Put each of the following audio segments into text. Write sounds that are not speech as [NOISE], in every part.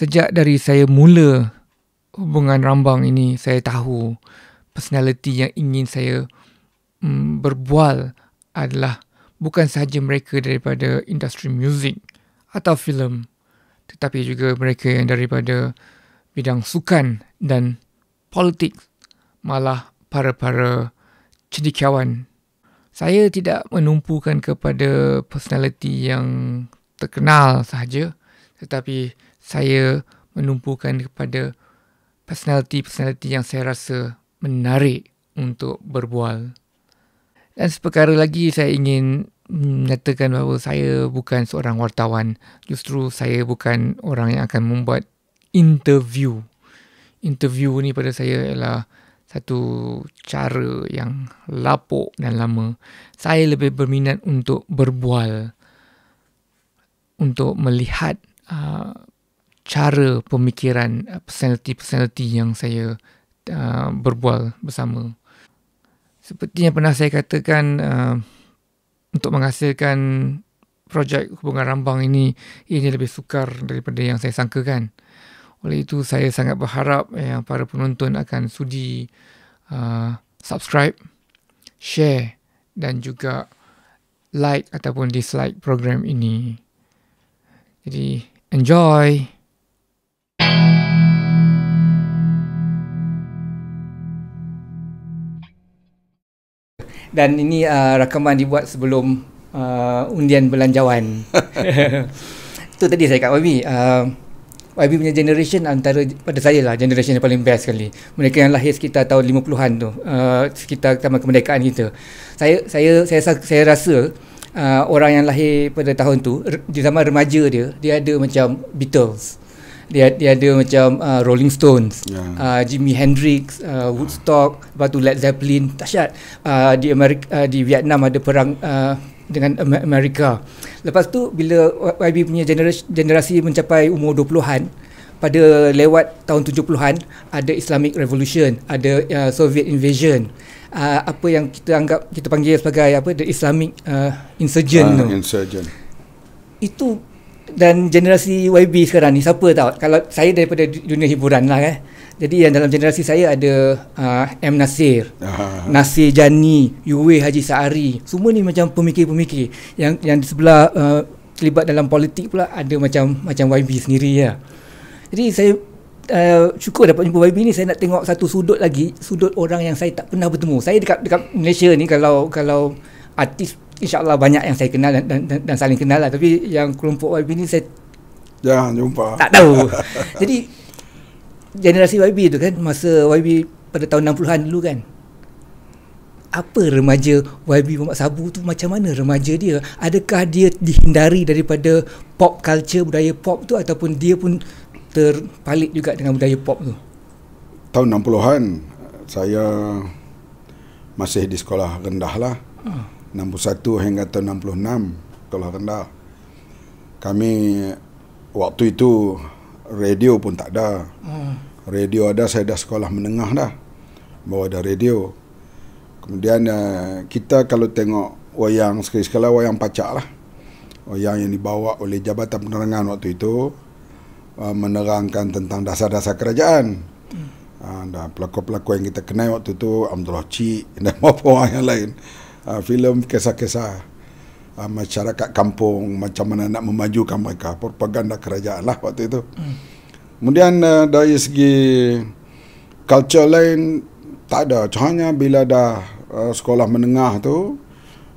sejak dari saya mula hubungan rambang ini saya tahu personality yang ingin saya mm, berbual adalah bukan sahaja mereka daripada industri muzik atau filem tetapi juga mereka yang daripada bidang sukan dan politik malah para-para cendekiawan saya tidak menumpukan kepada personality yang terkenal sahaja tetapi saya menumpukan kepada personality-personality yang saya rasa menarik untuk berbual. Dan seperkara lagi saya ingin menyatakan bahawa saya bukan seorang wartawan. Justru saya bukan orang yang akan membuat interview. Interview ni pada saya ialah satu cara yang lapuk dan lama. Saya lebih berminat untuk berbual. Untuk melihat uh, cara pemikiran uh, personality-personality yang saya uh, berbual bersama. Seperti yang pernah saya katakan uh, untuk menghasilkan projek hubungan rambang ini ini lebih sukar daripada yang saya sangkakan. Oleh itu saya sangat berharap yang eh, para penonton akan sudi uh, subscribe, share dan juga like ataupun dislike program ini. Jadi enjoy. dan ini uh, rakaman dibuat sebelum uh, undian belanjawan. [LAUGHS] tu tadi saya kat Wabi. Uh, YB punya generation antara pada saya lah generation yang paling best sekali. Mereka yang lahir sekitar tahun 50-an tu, uh, sekitar zaman kemerdekaan kita. Saya saya saya saya, saya rasa uh, orang yang lahir pada tahun tu di zaman remaja dia dia ada macam Beatles. Hmm dia, dia ada macam uh, Rolling Stones, yeah. uh, Jimi Hendrix, uh, Woodstock, yeah. lepas tu Led Zeppelin, dahsyat. Uh, di Amerika uh, di Vietnam ada perang uh, dengan Amerika. Lepas tu bila YB punya generasi, generasi mencapai umur 20-an, pada lewat tahun 70-an ada Islamic Revolution, ada uh, Soviet Invasion. Uh, apa yang kita anggap kita panggil sebagai apa the Islamic uh, insurgent uh, insurgent itu dan generasi YB sekarang ni siapa tahu kalau saya daripada dunia hiburan lah kan jadi yang dalam generasi saya ada uh, M. Nasir, Aha. Nasir Jani, Yuwe Haji Sa'ari. Semua ni macam pemikir-pemikir. Yang yang di sebelah uh, terlibat dalam politik pula ada macam macam YB sendiri ya. Jadi saya uh, ah, syukur dapat jumpa YB ni. Saya nak tengok satu sudut lagi. Sudut orang yang saya tak pernah bertemu. Saya dekat, dekat Malaysia ni kalau kalau artis insyaallah banyak yang saya kenal dan, dan, dan, dan saling kenal lah tapi yang kelompok YB ni saya jangan ya, jumpa tak tahu [LAUGHS] jadi generasi YB tu kan masa YB pada tahun 60-an dulu kan apa remaja YB Muhammad Sabu tu macam mana remaja dia adakah dia dihindari daripada pop culture budaya pop tu ataupun dia pun terpalit juga dengan budaya pop tu tahun 60-an saya masih di sekolah rendah lah oh. 61 hingga tahun 66 kalau rendah. Kami waktu itu radio pun tak ada. Hmm. Radio ada saya dah sekolah menengah dah. Bawa ada radio. Kemudian eh, kita kalau tengok wayang sekali-sekala wayang pacak lah. Wayang yang dibawa oleh Jabatan Penerangan waktu itu eh, menerangkan tentang dasar-dasar kerajaan. Hmm. Ah, pelakon-pelakon yang kita kenal waktu itu Abdullah [LAUGHS] Cik dan apa-apa yang lain uh, filem kisah-kisah uh, masyarakat kampung macam mana nak memajukan mereka propaganda kerajaan lah waktu itu. Hmm. Kemudian uh, dari segi culture lain tak ada. Hanya bila dah uh, sekolah menengah tu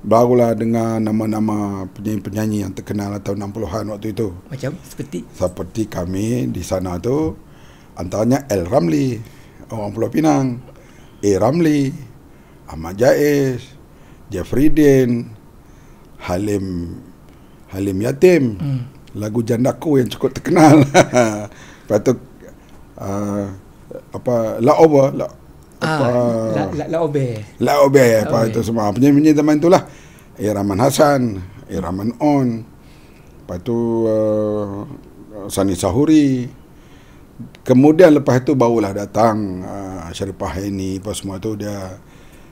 barulah dengar nama-nama penyanyi-penyanyi yang terkenal tahun 60-an waktu itu. Macam seperti seperti kami di sana tu antaranya El Ramli orang Pulau Pinang, E Ramli, Ahmad Jais, Jeffreydin Halim Halim Yatim hmm. lagu Jandaku yang cukup terkenal [LAUGHS] lepas uh, apa La Oba La ah, apa, ah, La, La, La Obe La Obe apa itu semua penyanyi-penyanyi zaman itulah Iraman eh, Hasan Iraman eh, On lepas tu uh, Sani Sahuri kemudian lepas itu barulah datang uh, Syarifah ini apa semua tu dia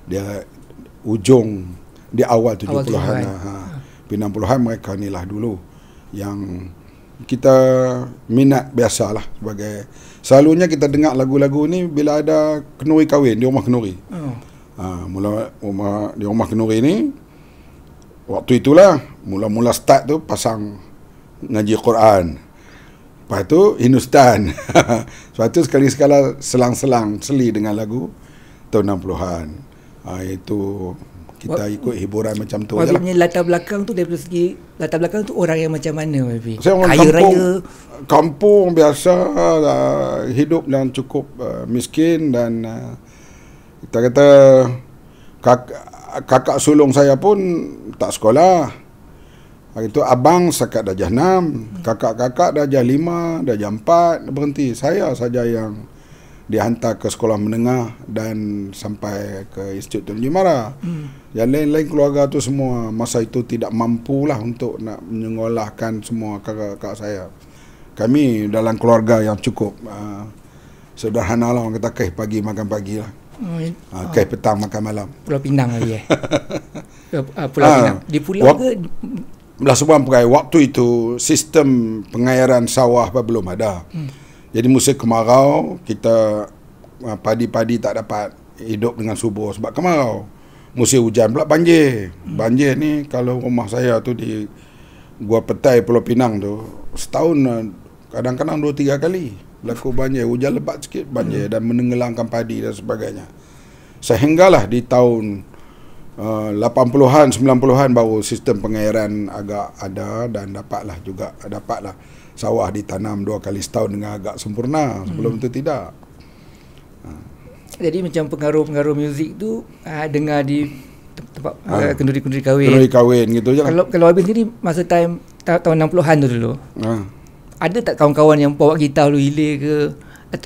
dia ujung di awal 70-an. Awal 70-an. Ha. Ha. 60-an mereka ni lah dulu yang kita minat biasalah sebagai selalunya kita dengar lagu-lagu ni bila ada kenuri kahwin di rumah kenuri. Oh. Ha, mula rumah di rumah kenuri ni waktu itulah mula-mula start tu pasang ngaji Quran. Lepas tu Hindustan. [LAUGHS] Sebab tu sekali-sekala selang-selang seli dengan lagu tahun 60-an ha, Itu kita ikut hiburan macam tu Wabi lah. punya latar belakang tu daripada segi Latar belakang tu orang yang macam mana Wabi? Saya orang Kaya raya Kampung biasa uh, Hidup yang cukup uh, miskin dan uh, Kita kata kak, Kakak sulung saya pun tak sekolah Hari tu abang sekat dajah 6 hmm. Kakak-kakak dajah 5, dajah 4 Berhenti saya saja yang dihantar ke sekolah menengah dan sampai ke Institut Tun Jimara. Hmm. Yang lain-lain keluarga tu semua masa itu tidak mampulah untuk nak menyekolahkan semua kakak-kakak saya. Kami dalam keluarga yang cukup uh, sederhana lah orang kata kaih pagi makan pagi lah. Oh, uh, ya. ah, kaih oh. petang makan malam. Pulau Pinang lagi eh. [LAUGHS] Ah, pulau Pinang. Di pulau Wap- ke belah sebuah pegawai waktu itu sistem pengairan sawah apa belum ada. Hmm. Jadi musim kemarau kita ah, padi-padi tak dapat hidup dengan subur sebab kemarau. Musim hujan pula banjir. Hmm. Banjir ni kalau rumah saya tu di Gua Petai Pulau Pinang tu setahun eh, kadang-kadang dua tiga kali berlaku [LAUGHS] banjir. Hujan lebat sikit banjir hmm. dan menenggelamkan padi dan sebagainya. Sehinggalah di tahun uh, 80-an, 90-an baru sistem pengairan agak ada dan dapatlah juga dapatlah sawah ditanam dua kali setahun dengan agak sempurna sebelum hmm. tu tidak ha. jadi macam pengaruh-pengaruh muzik tu uh, dengar di tempat ah, ha. uh, kenduri-kenduri kahwin kenduri kahwin gitu je lah. kalau, kalau habis ni masa time tahun 60-an tu dulu ha. ada tak kawan-kawan yang bawa gitar lalu hilir ke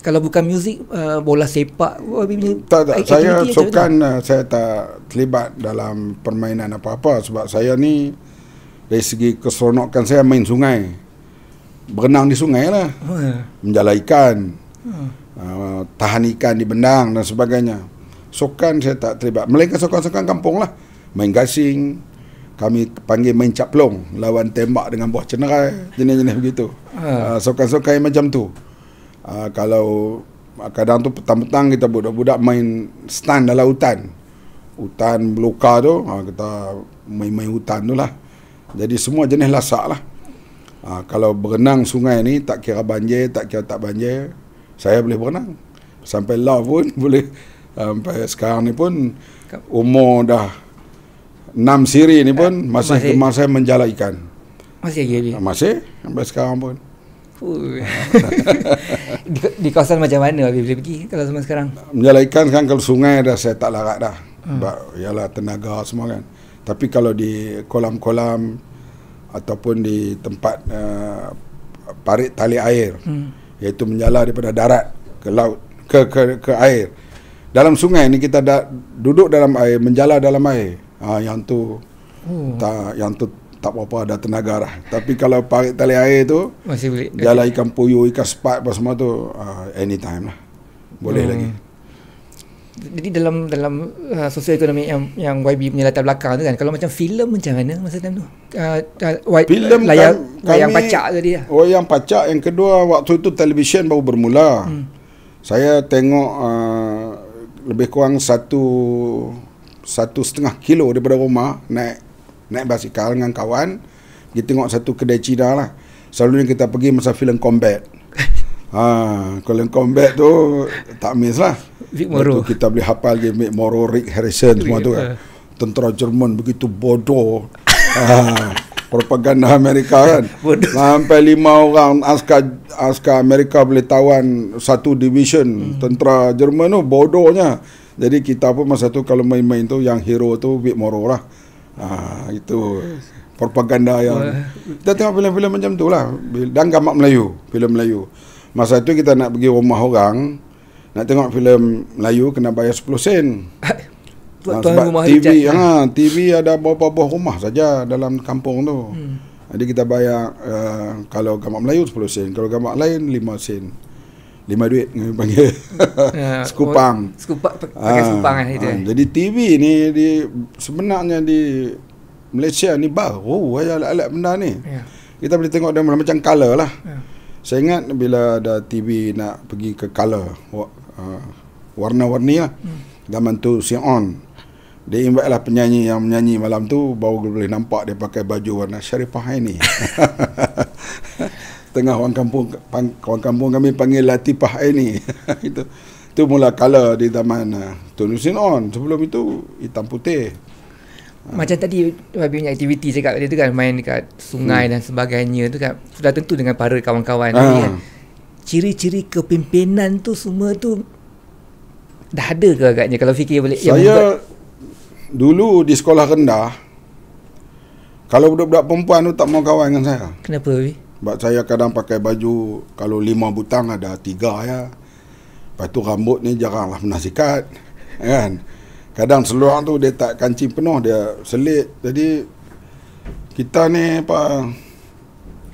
kalau bukan muzik uh, bola sepak punya oh, tak tak saya sokan tak? saya tak terlibat dalam permainan apa-apa sebab saya ni dari segi keseronokan saya main sungai berenang di sungai lah. Oh, ya. Menjala ikan. Hmm. Ah, tahan ikan di benang dan sebagainya. Sokan saya tak terlibat. Melainkan sokan-sokan kampung lah. Main gasing. Kami panggil main caplong. Lawan tembak dengan buah cenerai. Hmm. Jenis-jenis begitu. Uh, sokan-sokan yang macam tu. Uh, kalau kadang tu petang-petang kita budak-budak main stun dalam hutan. Hutan meluka tu. Uh, kita main-main hutan tu lah. Jadi semua jenis lasak lah. Ha, kalau berenang sungai ni tak kira banjir, tak kira tak banjir, saya boleh berenang. Sampai lah pun [LAUGHS] boleh. Sampai sekarang ni pun umur dah 6 siri ni pun uh, masih masa menjala ikan. Masih lagi. Ya, masih sampai sekarang pun. [LAUGHS] di, di kawasan macam mana Habib boleh pergi kalau zaman sekarang? Menjala ikan sekarang kalau sungai dah saya tak larat dah. Hmm. Sebab ialah tenaga semua kan. Tapi kalau di kolam-kolam, ataupun di tempat uh, parit tali air hmm. iaitu menyala daripada darat ke laut ke ke, ke air dalam sungai ni kita dah duduk dalam air menjala dalam air ha, yang tu hmm. Oh. tak yang tu tak apa-apa ada tenaga lah tapi kalau parit tali air tu masih boleh jala ikan puyuh ikan sepat apa semua tu uh, anytime lah boleh hmm. lagi jadi dalam dalam uh, ekonomi yang yang YB punya latar belakang tu kan kalau macam filem macam mana masa time tu uh, uh, filem uh, layar kan layar pacak tadi ya oh yang pacak yang kedua waktu itu televisyen baru bermula hmm. saya tengok uh, lebih kurang satu satu setengah kilo daripada rumah naik naik basikal dengan kawan kita tengok satu kedai Cina lah selalunya kita pergi masa filem combat [LAUGHS] ha, kalau yang combat tu tak miss lah Vic Moreau. kita boleh hafal dia Vic Moreau, Rick Harrison semua tu kan. Eh. Tentera Jerman begitu bodoh. [LAUGHS] Ah, propaganda Amerika kan. [LAUGHS] Sampai lima orang askar askar Amerika boleh tawan satu division hmm. tentera Jerman tu bodohnya. Jadi kita pun masa tu kalau main-main tu yang hero tu Vic Moreau lah. Ha, itu propaganda yang kita tengok filem-filem macam tu lah dan gambar Melayu filem Melayu masa itu kita nak pergi rumah orang nak tengok filem Melayu kena bayar 10 sen. Tuan, ah, Tuan sebab rumah TV, ha, ya, ah, TV ada beberapa buah rumah saja dalam kampung tu. Hmm. Jadi kita bayar uh, kalau gambar Melayu 10 sen, kalau gambar lain 5 sen. 5 duit kami [LAUGHS] panggil. Uh, ya, oh, skupang. Skupak pakai ha, skupang kan, lah Ha, jadi TV ni di sebenarnya di Malaysia ni baru aja alat-alat benda ni. Yeah. Kita boleh tengok dia macam color lah. Yeah. Saya ingat bila ada TV nak pergi ke color uh, warna-warni lah hmm. zaman tu si on dia invite lah penyanyi yang menyanyi malam tu baru boleh nampak dia pakai baju warna syarifah ini [LAUGHS] tengah orang kampung pang, orang kampung kami panggil latifah ini [LAUGHS] itu tu mula kala di zaman uh, Tun Hussein on sebelum itu hitam putih ah. macam tadi Habib punya aktiviti cakap tadi tu kan Main dekat sungai hmm. dan sebagainya tu kan Sudah tentu dengan para kawan-kawan ah. kan ciri-ciri kepimpinan tu semua tu dah ada ke agaknya kalau fikir balik saya yang dulu di sekolah rendah kalau budak-budak perempuan tu tak mau kawan dengan saya kenapa Abi? sebab saya kadang pakai baju kalau lima butang ada tiga ya lepas tu rambut ni jaranglah pernah sikat kan kadang seluar tu dia tak kancing penuh dia selit jadi kita ni apa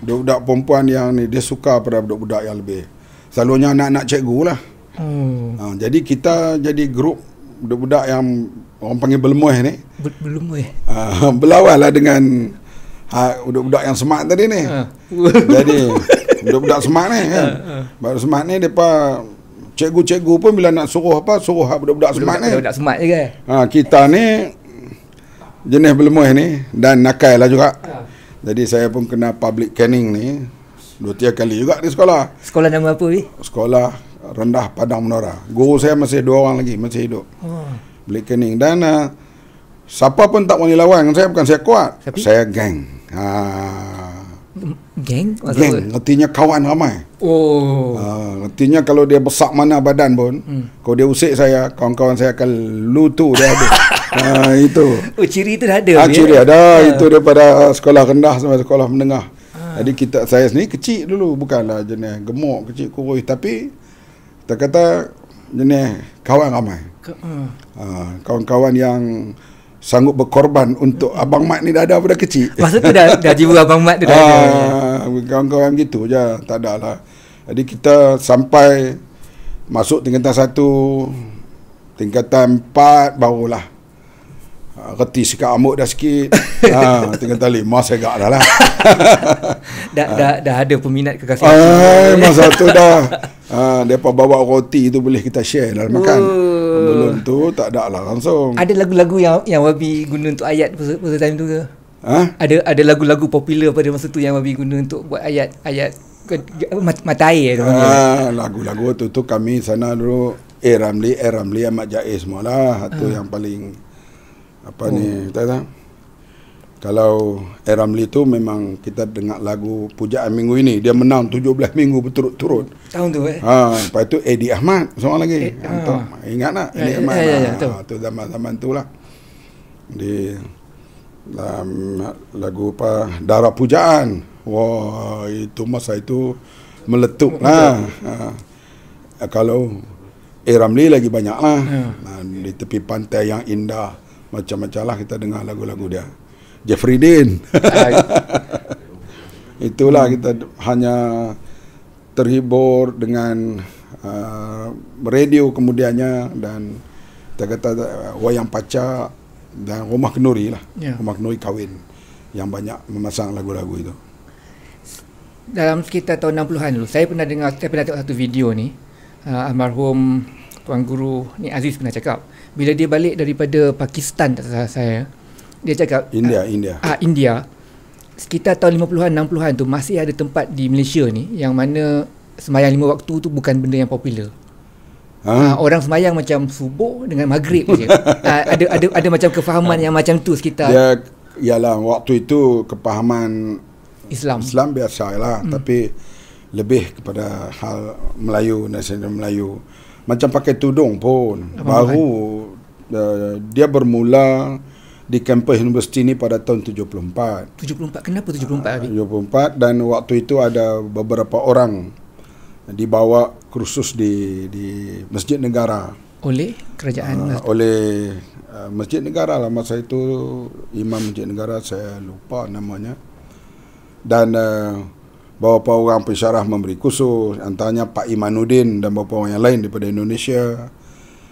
budak-budak perempuan yang ni dia suka pada budak-budak yang lebih selalunya anak-anak cikgu lah hmm. ha, jadi kita jadi grup budak-budak yang orang panggil belemuih ni belemuih ha, [LAUGHS] berlawan lah dengan ha, budak-budak yang semak tadi ni ha. jadi [LAUGHS] budak-budak semak ni kan ha, ha. baru semak ni mereka cikgu-cikgu pun bila nak suruh apa suruh lah budak-budak, semak ni budak-budak semak je kan ha, kita ni jenis belemuih ni dan nakai lah juga ha. Jadi saya pun kena public caning ni dua tiga kali juga di sekolah. Sekolah nama apa ni? Sekolah Rendah Padang Menara. Guru saya masih dua orang lagi masih hidup. Oh. Public canning dan uh, siapa pun tak boleh lawan saya bukan saya kuat. Siapa? Saya gang. Ha. Gang. Maksud geng. Apa? Artinya kawan ramai. Oh. Ha, artinya kalau dia besar mana badan pun, hmm. kalau dia usik saya, kawan-kawan saya akan lutu dia habis. [LAUGHS] ha, itu. Oh, ciri itu dah ada. Ha, ciri ada. Ya. Itu daripada sekolah rendah sampai sekolah menengah. Ha. Jadi kita saya sendiri kecil dulu. Bukanlah jenis gemuk, kecil, kurus. Tapi kita kata jenis kawan ramai. Ha, kawan-kawan yang sanggup berkorban untuk Abang Mat ni dah ada pada kecil. Masa tu dah, dah jiwa Abang Mat tu dah ada. Ya? kawan-kawan gitu je. Tak ada lah. Jadi kita sampai masuk tingkatan satu, tingkatan empat barulah Ha, reti sikit amuk dah sikit [LAUGHS] ha tengah tali mas segak dah lah [LAUGHS] dah, ha. dah ada peminat ke kafe ai masa tu dah [LAUGHS] ha depa bawa roti tu boleh kita share dalam makan belum tu tak ada lah langsung ada lagu-lagu yang yang wabi guna untuk ayat pada pada time tu ke ha ada ada lagu-lagu popular pada masa tu yang wabi guna untuk buat ayat ayat mata air tu ha, lagu-lagu tu tu kami sana dulu Eh Ramli, Eh Ramli Ahmad Jaiz semua lah Itu uh. yang paling apa hmm. ni tak tahu kalau Eramli tu memang kita dengar lagu pujaan minggu ini dia menang 17 minggu berturut-turut tahun tu eh ha lepas tu Edi Ahmad seorang lagi eh, ha. Ah. ingat tak Edi ya, ya, Ahmad eh, ya, ya, ha, tu zaman-zaman tu lah di um, lagu apa darah pujaan wah itu masa itu meletup lah ha. ha. kalau Eh Ramli lagi banyak lah ya. Di tepi pantai yang indah macam-macam lah kita dengar lagu-lagu dia. Jeffrey Dean. [LAUGHS] Itulah kita hanya terhibur dengan uh, radio kemudiannya dan kita kata uh, wayang pacak dan rumah kenuri lah. Yeah. Rumah kenuri kahwin yang banyak memasang lagu-lagu itu. Dalam sekitar tahun 60-an dulu, saya pernah dengar, saya pernah tengok satu video ni. Uh, almarhum Tuan Guru ni Aziz pernah cakap bila dia balik daripada Pakistan tak salah saya dia cakap India uh, India ah uh, India sekitar tahun 50-an 60-an tu masih ada tempat di Malaysia ni yang mana semayang lima waktu tu bukan benda yang popular ha? uh, orang semayang macam subuh dengan maghrib je uh, [LAUGHS] ada ada ada macam kefahaman ha. yang macam tu sekitar ya ialah waktu itu kefahaman Islam Islam biasa lah hmm. tapi lebih kepada hal Melayu nasional Melayu macam pakai tudung pun Abang baru uh, dia bermula di kampus universiti ni pada tahun 74. 74 kenapa 74 hari? Uh, 74 dan waktu itu ada beberapa orang dibawa kursus di di Masjid Negara oleh kerajaan uh, oleh uh, Masjid Negara lah masa itu Imam Masjid Negara saya lupa namanya dan uh, beberapa orang pensyarah memberi khusus antaranya Pak Imanuddin dan beberapa orang yang lain daripada Indonesia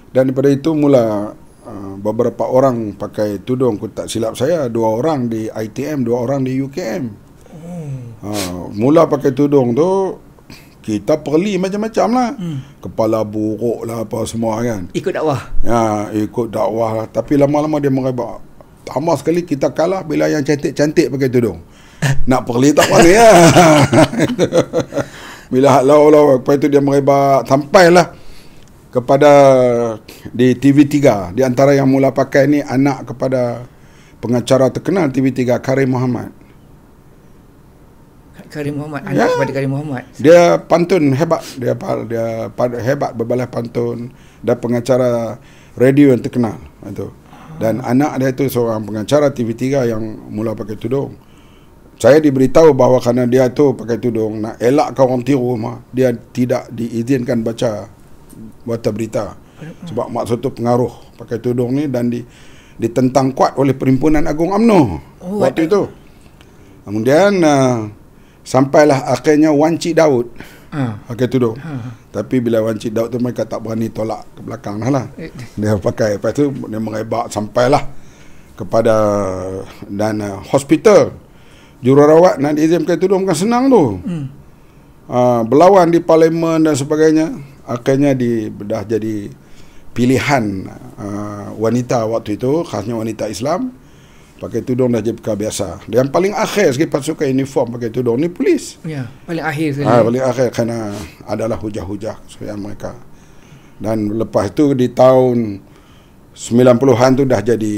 dan daripada itu mula uh, beberapa orang pakai tudung aku tak silap saya dua orang di ITM dua orang di UKM hmm. uh, mula pakai tudung tu kita perli macam-macam lah hmm. kepala buruk lah apa semua kan ikut dakwah ya ikut dakwah lah tapi lama-lama dia merebak tambah sekali kita kalah bila yang cantik-cantik pakai tudung nak perli tak mana lah. [LAUGHS] ya. Bila hak lau-lau Lepas itu dia merebak Sampailah Kepada Di TV3 Di antara yang mula pakai ni Anak kepada Pengacara terkenal TV3 Karim Muhammad Karim Muhammad ya. Anak ya. kepada Karim Muhammad Dia pantun hebat Dia dia hebat berbalah pantun Dan pengacara radio yang terkenal itu. Dan ah. anak dia itu seorang pengacara TV3 Yang mula pakai tudung saya diberitahu bahawa kerana dia tu pakai tudung nak elakkan orang tiru mah dia tidak diizinkan baca baca berita. Sebab maksud tu pengaruh pakai tudung ni dan di, ditentang kuat oleh Perhimpunan Agung UMNO oh, waktu itu. Kemudian uh, sampailah akhirnya Wan Cik Daud uh. pakai tudung. Uh. Tapi bila Wan Cik Daud tu mereka tak berani tolak ke belakang lah. Eh. Dia pakai. Lepas tu dia merebak sampailah kepada dan uh, hospital jururawat nak diizinkan itu bukan senang tu. Hmm. Uh, berlawan di parlimen dan sebagainya akhirnya di, dah jadi pilihan uh, wanita waktu itu khasnya wanita Islam pakai tudung dah jadi biasa. Dan paling akhir sekali pasukan uniform pakai tudung ni polis. Ya, paling akhir sekali. Ha, paling akhir kerana adalah hujah-hujah sekalian mereka. Dan lepas itu di tahun 90-an tu dah jadi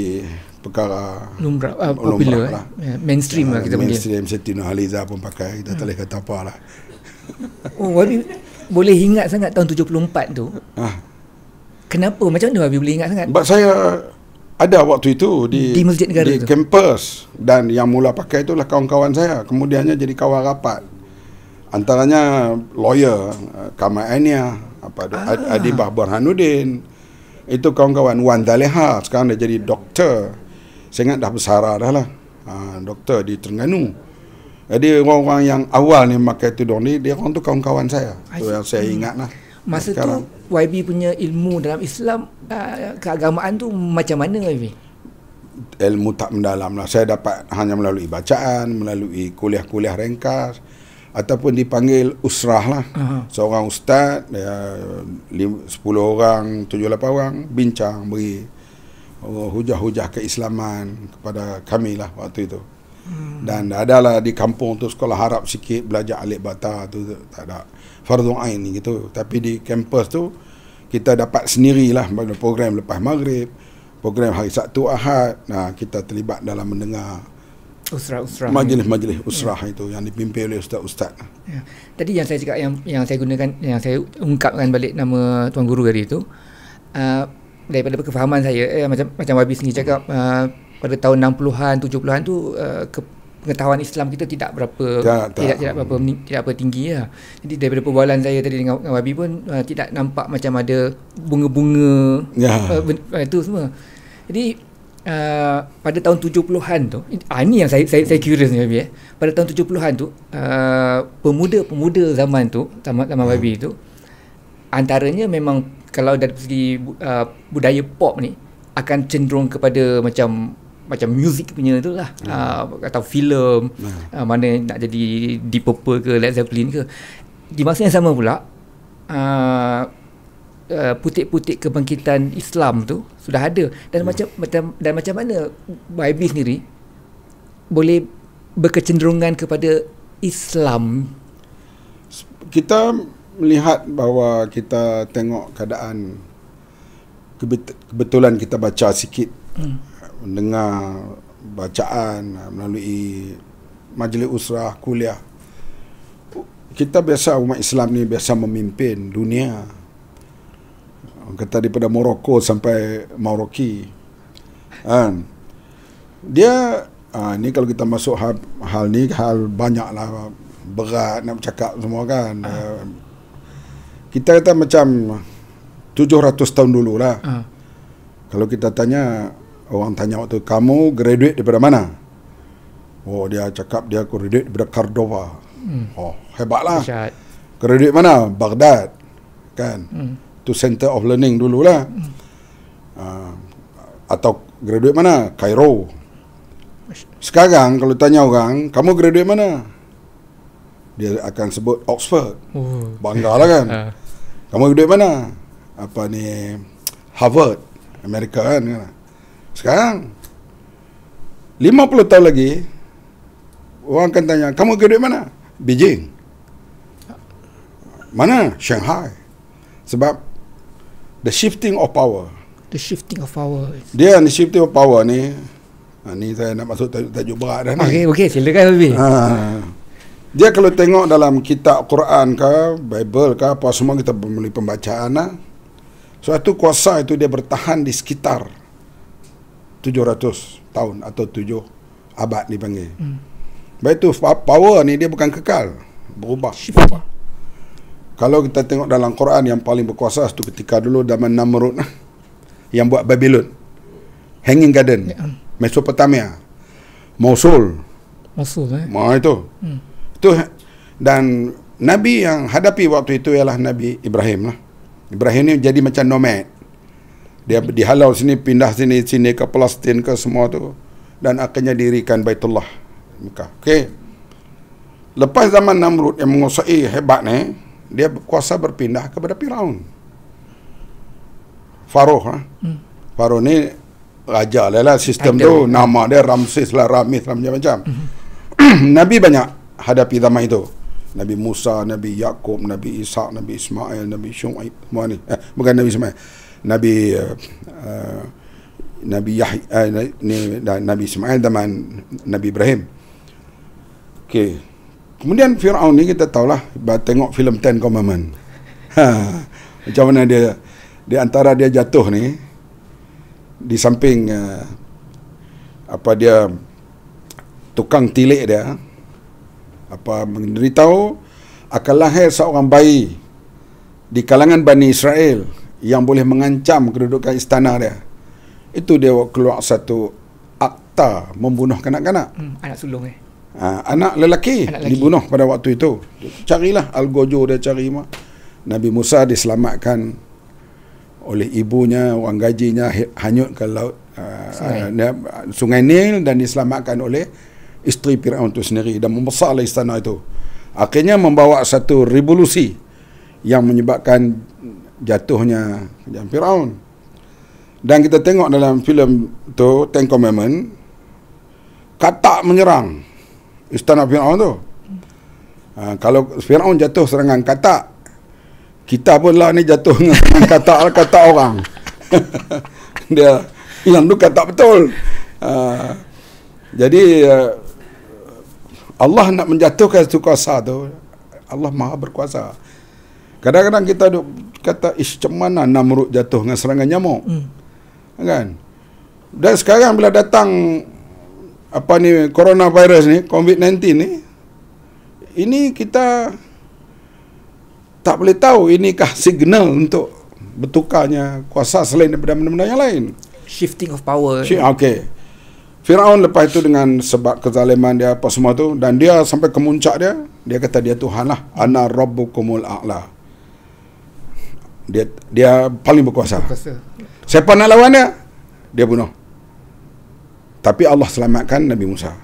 perkara lumrah uh, popular lah. Eh? mainstream uh, lah ah, kita mainstream, panggil mainstream Setina Haliza pun pakai kita hmm. tak boleh kata apa lah oh Wabi boleh ingat sangat tahun 74 tu ah. kenapa macam mana Wabi boleh ingat sangat sebab saya ada waktu itu di di masjid negara di tu. kampus dan yang mula pakai itulah kawan-kawan saya kemudiannya jadi kawan rapat antaranya lawyer eh, Kamal Ania apa ah. Adibah Burhanuddin itu kawan-kawan Wan Daleha sekarang dia jadi doktor saya ingat dah bersara dah lah ha, doktor di Terengganu jadi eh, orang-orang yang awal ni memakai tudung ni dia orang tu kawan-kawan saya tu yang saya hmm. ingat lah masa sekarang. tu YB punya ilmu dalam Islam ah, keagamaan tu macam mana YB? ilmu tak mendalam lah saya dapat hanya melalui bacaan melalui kuliah-kuliah ringkas ataupun dipanggil usrah lah uh seorang ustaz ya, 10 orang tujuh lapan orang bincang beri hujah-hujah keislaman kepada kami lah waktu itu. Hmm. Dan adalah di kampung tu sekolah harap sikit belajar alif bata tu, tak ada fardhu ain gitu. Tapi di kampus tu kita dapat sendirilah program lepas maghrib, program hari Sabtu Ahad. Nah, kita terlibat dalam mendengar usrah-usrah majlis-majlis ya. usrah ya. itu yang dipimpin oleh ustaz-ustaz. Ya. Tadi yang saya cakap yang yang saya gunakan yang saya ungkapkan balik nama tuan guru tadi itu uh, daripada kefahaman saya eh, macam macam Wabi sendiri cakap hmm. uh, pada tahun 60-an 70-an tu uh, pengetahuan Islam kita tidak berapa tak, tak. tidak tidak berapa hmm. tidak berapa tinggi ya. Jadi daripada perbualan saya tadi dengan, dengan Wabi pun uh, tidak nampak macam ada bunga-bunga ya. uh, uh itu semua. Jadi Uh, pada tahun 70-an tu ah, ini yang saya saya, saya curious ni Babi eh. pada tahun 70-an tu uh, pemuda-pemuda zaman tu zaman, zaman hmm. Babi tu antaranya memang kalau dari segi uh, budaya pop ni akan cenderung kepada macam macam music punya tu lah hmm. uh, atau filem hmm. uh, mana nak jadi Deep Purple ke Led Zeppelin ke di masa yang sama pula uh, uh, putik-putik kebangkitan Islam tu sudah ada dan hmm. macam, macam dan macam mana YB sendiri boleh berkecenderungan kepada Islam kita melihat bahawa kita tengok keadaan kebetulan kita baca sikit hmm. mendengar bacaan ah, melalui majlis usrah kuliah kita biasa umat Islam ni biasa memimpin dunia kata daripada Morocco sampai Maroki kan dia Ha, ni kalau kita masuk hal, hal ni hal banyaklah berat nak cakap semua kan uh kita kata macam 700 tahun dulu lah. Ha. Ah. Kalau kita tanya, orang tanya waktu kamu graduate daripada mana? Oh dia cakap dia graduate daripada Cordova. Hmm. Oh hebatlah. lah. Graduate mana? Baghdad. Kan? Hmm. Itu center of learning dulu lah. Hmm. Uh, atau graduate mana? Cairo. Sekarang kalau tanya orang, kamu graduate mana? Dia akan sebut Oxford. Uh. Bangga lah kan? Uh. [LAUGHS] Kamu duit mana? Apa ni? Harvard, Amerika kan? kan? Sekarang 50 tahun lagi orang akan tanya, kamu duit mana? Beijing. Mana? Shanghai. Sebab the shifting of power. The shifting of power. Dia ni shifting of power ni. Ha, ni saya nak masuk tajuk, tajuk berat dah ni. Okey, okey, silakan Habib. Ha. Dia kalau tengok dalam kitab Quran ke, Bible ke, apa semua kita beli pembacaan lah. Suatu kuasa itu dia bertahan di sekitar 700 tahun atau 7 abad dipanggil. Hmm. Baik tu power ni dia bukan kekal. Berubah. Shifa. Kalau kita tengok dalam Quran yang paling berkuasa satu ketika dulu zaman Namrud ah, yang buat Babylon. Hanging Garden. Ya. Mesopotamia. Mosul. Mosul eh. Mana itu? Hmm. Tu dan Nabi yang hadapi waktu itu ialah Nabi Ibrahim lah. Ibrahim ni jadi macam nomad. Dia dihalau sini, pindah sini, sini ke Palestin ke semua tu. Dan akhirnya dirikan Baitullah. Mekah. Okey. Lepas zaman Namrud yang menguasai hebat ni, dia kuasa berpindah kepada Firaun. Faroh lah. Hmm. Faroh ni raja lah lah sistem Ada. tu. Nama dia Ramses lah, Ramis lah macam-macam. Hmm. [CLEARS THROAT] Nabi banyak hadapi zaman itu Nabi Musa, Nabi Yakub, Nabi Isa, Nabi Ismail, Nabi Syu'aib, semua ni. Eh, bukan Nabi Ismail. Nabi uh, Nabi Yahya uh, ni Nabi Ismail zaman Nabi Ibrahim. Okey. Kemudian Firaun ni kita tahulah tengok filem Ten Commandment. [LAUGHS] Ha, macam mana dia di antara dia jatuh ni di samping uh, apa dia tukang tilik dia apa mengeritahu akan lahir seorang bayi di kalangan Bani Israel yang boleh mengancam kedudukan istana dia. Itu dia keluar satu akta membunuh kanak-kanak. Hmm, anak sulung eh. Ha, anak, lelaki anak dibunuh pada waktu itu. Carilah Al-Gojo dia cari. Mak. Nabi Musa diselamatkan oleh ibunya, orang gajinya hanyut ke laut uh, sungai. Uh, sungai Nil dan diselamatkan oleh isteri Fir'aun itu sendiri dan membesarlah istana itu. Akhirnya membawa satu revolusi yang menyebabkan jatuhnya kerajaan Fir'aun. Dan kita tengok dalam filem tu Ten Commandment kata menyerang istana Fir'aun tu. Ha, kalau Fir'aun jatuh serangan kata kita pun lah ni jatuh dengan katak lah, kata orang. [LAUGHS] dia yang tu katak betul. Ha, jadi uh, Allah nak menjatuhkan satu kuasa tu Allah maha berkuasa kadang-kadang kita duk kata ish macam mana namrud jatuh dengan serangan nyamuk hmm. kan dan sekarang bila datang apa ni coronavirus ni covid-19 ni ini kita tak boleh tahu inikah signal untuk bertukarnya kuasa selain daripada benda-benda yang lain shifting of power ah, Okay. Firaun lepas itu dengan sebab kezaliman dia apa semua tu dan dia sampai ke muncak dia dia kata dia Tuhan lah ana rabbukumul a'la dia dia paling berkuasa. siapa nak lawan dia dia bunuh tapi Allah selamatkan Nabi Musa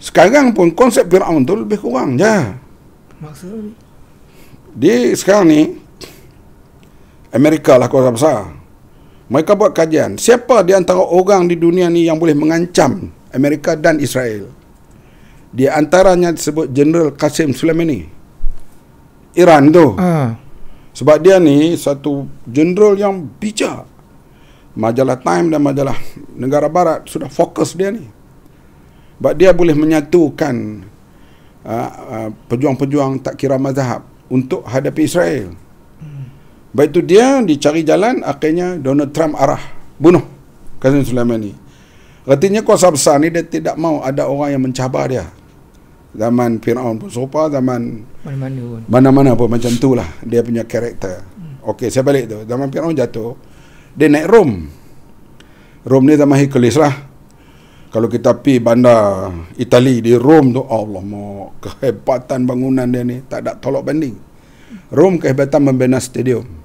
sekarang pun konsep Firaun tu lebih kurang je maksud di sekarang ni Amerika lah kuasa besar mereka buat kajian. Siapa di antara orang di dunia ni yang boleh mengancam Amerika dan Israel? Di antaranya disebut General Qasim Soleimani. Iran tu. Uh. Sebab dia ni satu general yang bijak. Majalah Time dan majalah negara barat sudah fokus dia ni. Sebab dia boleh menyatukan uh, uh, pejuang-pejuang tak kira mazhab untuk hadapi Israel. Baik tu dia dicari jalan akhirnya Donald Trump arah bunuh Qasim Soleimani. Artinya kuasa besar ni dia tidak mau ada orang yang mencabar dia. Zaman Firaun pun serupa zaman mana-mana pun. Mana-mana pun macam tu lah dia punya karakter. Hmm. Okey, saya balik tu. Zaman Firaun jatuh, dia naik Rom. Rom ni zaman Hercules lah. Kalau kita pi bandar Itali di Rom tu, Allah mau kehebatan bangunan dia ni tak ada tolak banding. Rom kehebatan membina stadium. Hmm.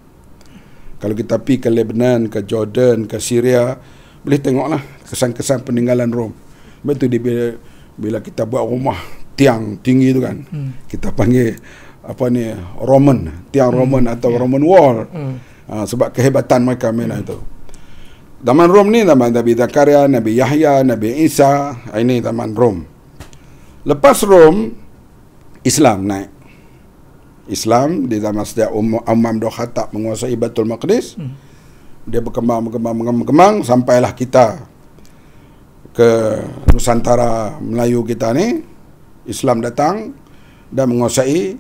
Kalau kita pergi ke Lebanon, ke Jordan, ke Syria, boleh tengoklah kesan-kesan peninggalan Rom. Betul tu dia bila, bila kita buat rumah tiang tinggi tu kan, hmm. kita panggil apa ni Roman, tiang hmm. Roman atau yeah. Roman wall. Hmm. Ha, sebab kehebatan mereka main hmm. itu. Zaman Rom ni zaman Nabi Zakaria, Nabi Yahya, Nabi Isa, ini zaman Rom. Lepas Rom, Islam naik. Islam di zaman sejak Umar Ammam dah um- tak menguasai Baitul Maqdis. Hmm. Dia berkembang berkembang berkembang sampailah kita ke Nusantara Melayu kita ni Islam datang dan menguasai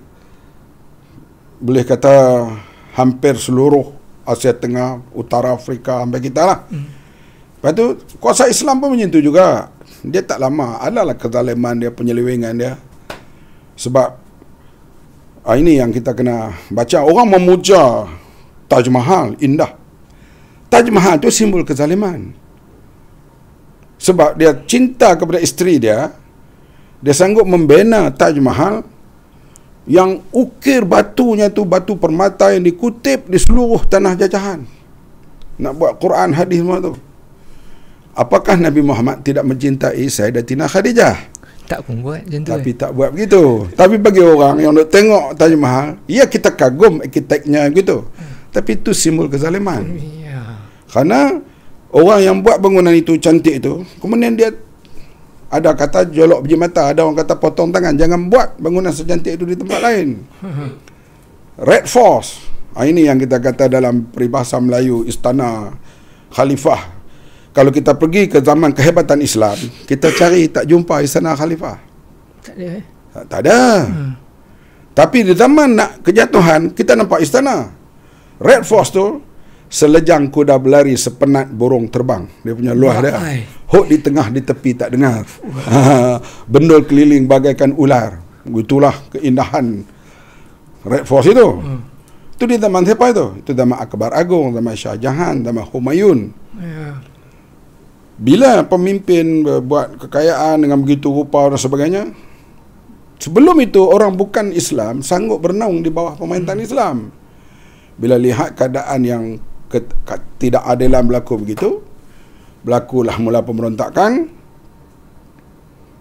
boleh kata hampir seluruh Asia Tengah, Utara Afrika sampai kita lah. Hmm. Lepas tu kuasa Islam pun menyentuh juga. Dia tak lama adalah kezaliman dia, penyelewengan dia. Sebab Ah, ini yang kita kena baca. Orang memuja Taj Mahal indah. Taj Mahal itu simbol kezaliman. Sebab dia cinta kepada isteri dia, dia sanggup membina Taj Mahal yang ukir batunya itu batu permata yang dikutip di seluruh tanah jajahan. Nak buat Quran hadis semua tu. Apakah Nabi Muhammad tidak mencintai Sayyidatina Khadijah? tak pun buat macam tu tapi eh. tak buat begitu tapi bagi orang yang nak tengok Taj Mahal ya kita kagum arkiteknya begitu hmm. tapi itu simbol kezaliman ya. kerana orang yang buat bangunan itu cantik itu kemudian dia ada kata jolok biji mata ada orang kata potong tangan jangan buat bangunan secantik itu di tempat lain [LAUGHS] Red Force ah, ini yang kita kata dalam peribahasa Melayu istana Khalifah kalau kita pergi ke zaman kehebatan Islam, kita cari tak jumpa istana khalifah. Tak ada. Eh? Tak, tak ada. Hmm. Tapi di zaman nak kejatuhan, kita nampak istana. Red Force tu selejang kuda berlari sepenat burung terbang. Dia punya luar dia. Hot di tengah di tepi tak dengar. [LAUGHS] Bendul keliling bagaikan ular. Itulah keindahan Red Force itu. Hmm. Itu di zaman siapa itu? Itu zaman Akbar agung, zaman Shah Jahan, zaman Humayun. Ya bila pemimpin buat kekayaan dengan begitu rupa dan sebagainya sebelum itu orang bukan Islam sanggup bernaung di bawah pemerintahan hmm. Islam bila lihat keadaan yang tidak adilan berlaku begitu berlakulah mula pemberontakan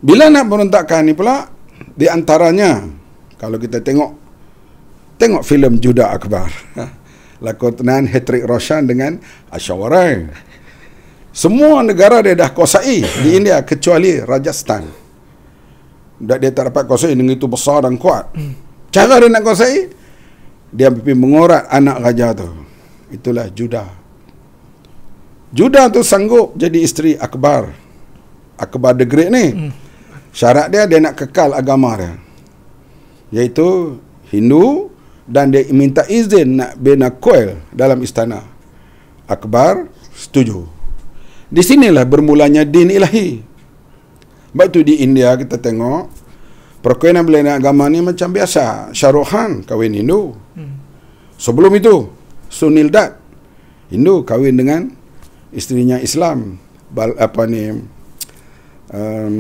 bila nak pemberontakan ni pula di antaranya kalau kita tengok tengok filem Judah Akbar [LAUGHS] lakonan Hatrik Roshan dengan Ashwaran semua negara dia dah kuasai di India kecuali Rajasthan. Dan dia tak dapat kuasai dengan itu besar dan kuat. Cara dia nak kuasai, dia pergi mengorat anak raja tu. Itulah Judah. Judah tu sanggup jadi isteri Akbar. Akbar the Great ni. Hmm. Syarat dia, dia nak kekal agama dia. Iaitu Hindu dan dia minta izin nak bina kuil dalam istana. Akbar setuju. Di sinilah bermulanya din ilahi. Sebab tu di India kita tengok perkahwinan belain agama ni macam biasa. Shahrukh Khan kahwin Hindu. Hmm. Sebelum itu Sunil Dutt Hindu kahwin dengan istrinya Islam. Bal, apa ni? Um,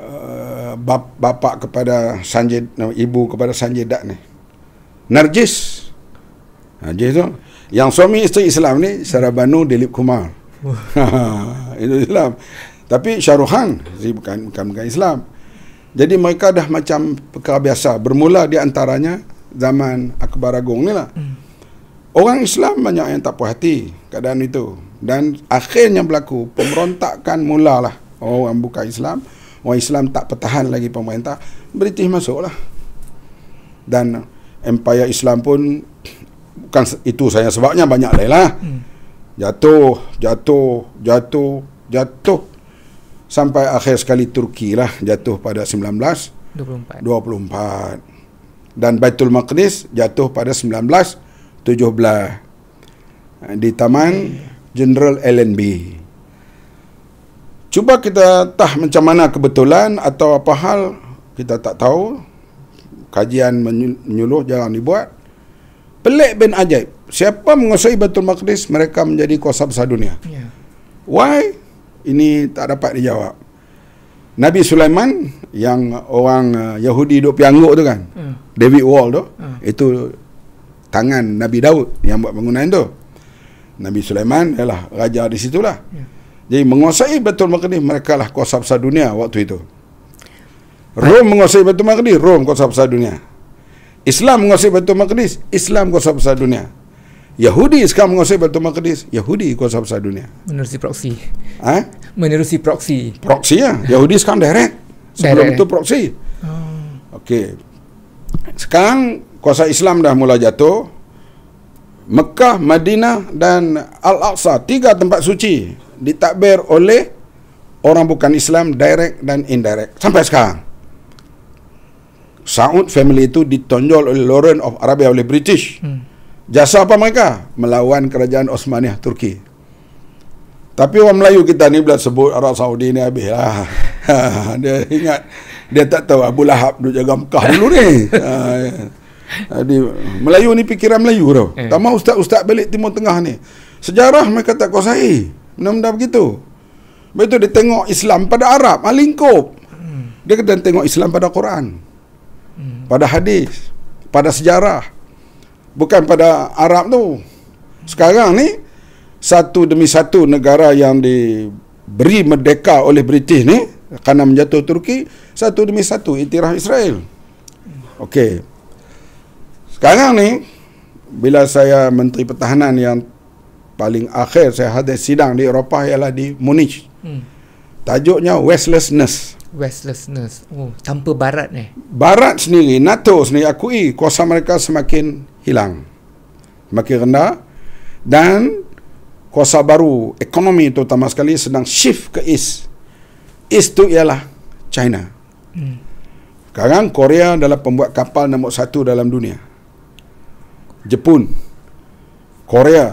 uh, bap, bapak kepada Sanjay, ibu kepada Sanjay Dutt ni. Narjis. Narjis tu. Yang suami isteri Islam ni Sarabanu Dilip Kumar. [LAUGHS] Itu Islam. Tapi syaruhan si bukan, bukan bukan Islam. Jadi mereka dah macam perkara biasa. Bermula di antaranya zaman Akbar Agung ni lah. Hmm. Orang Islam banyak yang tak puas hati keadaan itu. Dan akhirnya berlaku pemberontakan mula lah. orang bukan Islam. Orang Islam tak pertahan lagi pemerintah. British lah. Dan empire Islam pun bukan itu saya sebabnya banyak lain lah. Hmm. Jatuh, jatuh, jatuh, jatuh. Sampai akhir sekali Turki lah jatuh pada 1924. 24. Dan Baitul Maqdis jatuh pada 1917. Di Taman General LNB. Cuba kita tah macam mana kebetulan atau apa hal kita tak tahu. Kajian menyuluh jangan dibuat. Pelik bin ajaib. Siapa menguasai Baitul Maqdis, mereka menjadi kuasa besar dunia. Yeah. Why? Ini tak dapat dijawab. Nabi Sulaiman yang orang uh, Yahudi duk pianguk tu kan. Yeah. Hmm. David Wall tu. Yeah. Hmm. Itu tangan Nabi Daud yang buat bangunan tu. Nabi Sulaiman ialah raja di situlah. Yeah. Jadi menguasai Baitul Maqdis mereka lah kuasa besar dunia waktu itu. Rom menguasai Baitul Maqdis, Rom kuasa besar dunia. Islam menguasai Baitul Maqdis, Islam kuasa besar dunia. Yahudi sekarang menguasai Baitul Maqdis, Yahudi kuasa besar dunia. Menerusi proksi. Ha? Menerusi proksi. Proksi ya. Yahudi sekarang direct. Sebelum direct. itu proksi. Oh. Okey. Sekarang kuasa Islam dah mula jatuh. Mekah, Madinah dan Al-Aqsa, tiga tempat suci ditakbir oleh orang bukan Islam direct dan indirect sampai sekarang. Saud family itu ditonjol oleh Lauren of Arabia oleh British. Hmm. Jasa apa mereka? Melawan kerajaan Osmania Turki. Tapi orang Melayu kita ni bila sebut Arab Saudi ni habis lah. [LAUGHS] dia ingat dia tak tahu Abu Lahab duduk jaga Mekah dulu ni. [LAUGHS] Ha, ya. Jadi Melayu ni fikiran Melayu tau. Eh. Tak mau ustaz-ustaz balik Timur Tengah ni. Sejarah mereka tak kau kuasai. Benda-benda begitu. Betul dia tengok Islam pada Arab, alingkup. Ah, hmm. Dia kata tengok Islam pada Quran. Hmm. pada hadis pada sejarah bukan pada Arab tu sekarang ni satu demi satu negara yang diberi merdeka oleh British ni kerana menjatuh Turki satu demi satu itirah Israel Okey. sekarang ni bila saya menteri pertahanan yang paling akhir saya hadir sidang di Eropah ialah di Munich hmm. tajuknya Westlessness Westlessness, oh tanpa barat ni eh? barat sendiri NATO sendiri akui kuasa mereka semakin hilang semakin rendah dan kuasa baru ekonomi itu, terutama sekali sedang shift ke east east tu ialah China hmm. sekarang Korea adalah pembuat kapal nombor satu dalam dunia Jepun Korea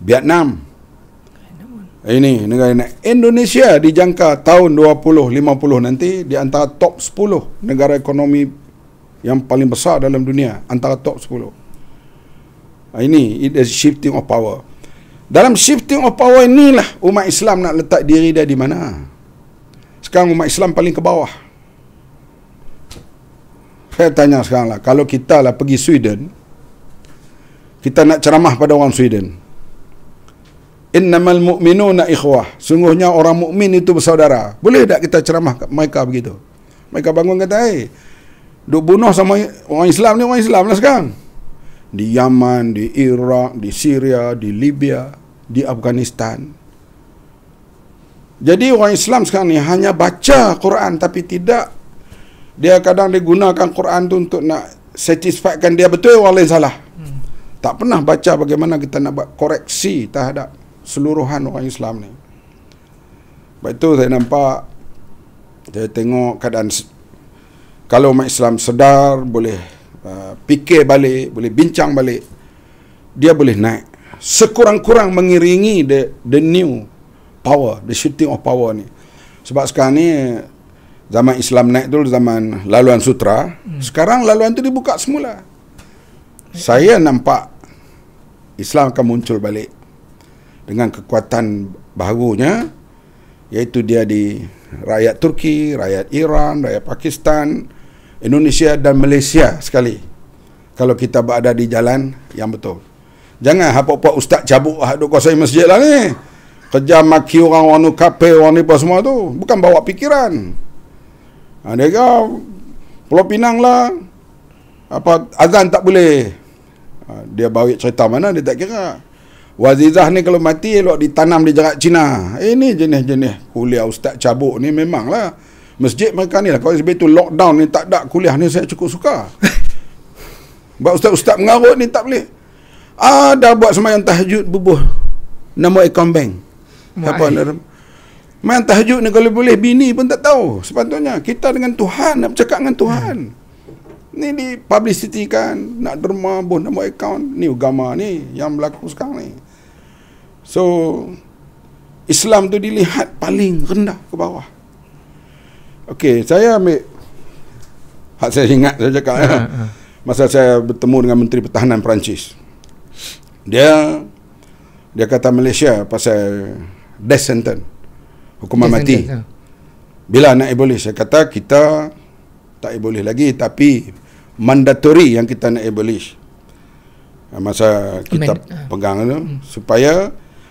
Vietnam Eh, ini negara ini. Indonesia dijangka tahun 2050 nanti di antara top 10 negara ekonomi yang paling besar dalam dunia. Antara top 10. Ah, ini, it is shifting of power. Dalam shifting of power inilah umat Islam nak letak diri dia di mana. Sekarang umat Islam paling ke bawah. Saya tanya sekarang lah, kalau kita lah pergi Sweden, kita nak ceramah pada orang Sweden, innamal mu'minuna ikhwah. Sungguhnya orang mukmin itu bersaudara. Boleh tak kita ceramah mereka begitu? Mereka bangun kata, "Eh, duk bunuh sama orang Islam ni orang Islam lah sekarang." Di Yaman, di Iraq, di Syria, di Libya, di Afghanistan. Jadi orang Islam sekarang ni hanya baca Quran tapi tidak dia kadang digunakan Quran tu untuk nak satisfikan dia betul orang lain salah. Hmm. Tak pernah baca bagaimana kita nak buat koreksi terhadap seluruhan orang Islam ni. Sebab itu saya nampak, saya tengok keadaan, kalau orang Islam sedar, boleh uh, fikir balik, boleh bincang balik, dia boleh naik. Sekurang-kurang mengiringi the, the new power, the shooting of power ni. Sebab sekarang ni, zaman Islam naik tu, zaman laluan sutra. Hmm. Sekarang laluan tu dibuka semula. Saya nampak Islam akan muncul balik dengan kekuatan barunya iaitu dia di rakyat Turki, rakyat Iran, rakyat Pakistan, Indonesia dan Malaysia sekali. Kalau kita berada di jalan yang betul. Jangan apa-apa ustaz cabut hak duk kuasai masjid lah ni. Kerja maki orang wanu kape wanu apa semua tu. Bukan bawa pikiran. Ha, dia kata, Pulau Pinang lah. Apa, azan tak boleh. Ha, dia bawa cerita mana dia tak kira. Wazizah ni kalau mati elok ditanam di jerat Cina. Ini eh, jenis-jenis kuliah ustaz cabuk ni memanglah. Masjid mereka ni lah. Kalau sebab tu lockdown ni tak ada kuliah ni saya cukup suka. [LAUGHS] Buat ustaz-ustaz mengarut ni tak boleh. Ada ah, buat semayang tahajud bubuh. Nama ikon bank. Siapa eh. nak Main tahajud ni kalau boleh bini pun tak tahu. Sepatutnya kita dengan Tuhan nak bercakap dengan Tuhan. Hmm. Ni di publicity kan Nak derma pun nak account akaun Ni agama ni yang berlaku sekarang ni So Islam tu dilihat paling rendah ke bawah Okay saya ambil Hak saya ingat saya cakap ya. Ha, ha. Masa saya bertemu dengan Menteri Pertahanan Perancis Dia Dia kata Malaysia pasal Death sentence Hukuman death mati sentence. Ha. Bila nak boleh Saya kata kita tak boleh lagi tapi mandatory yang kita nak abolish ah, masa kita Amen. Ah. pegang tu hmm. supaya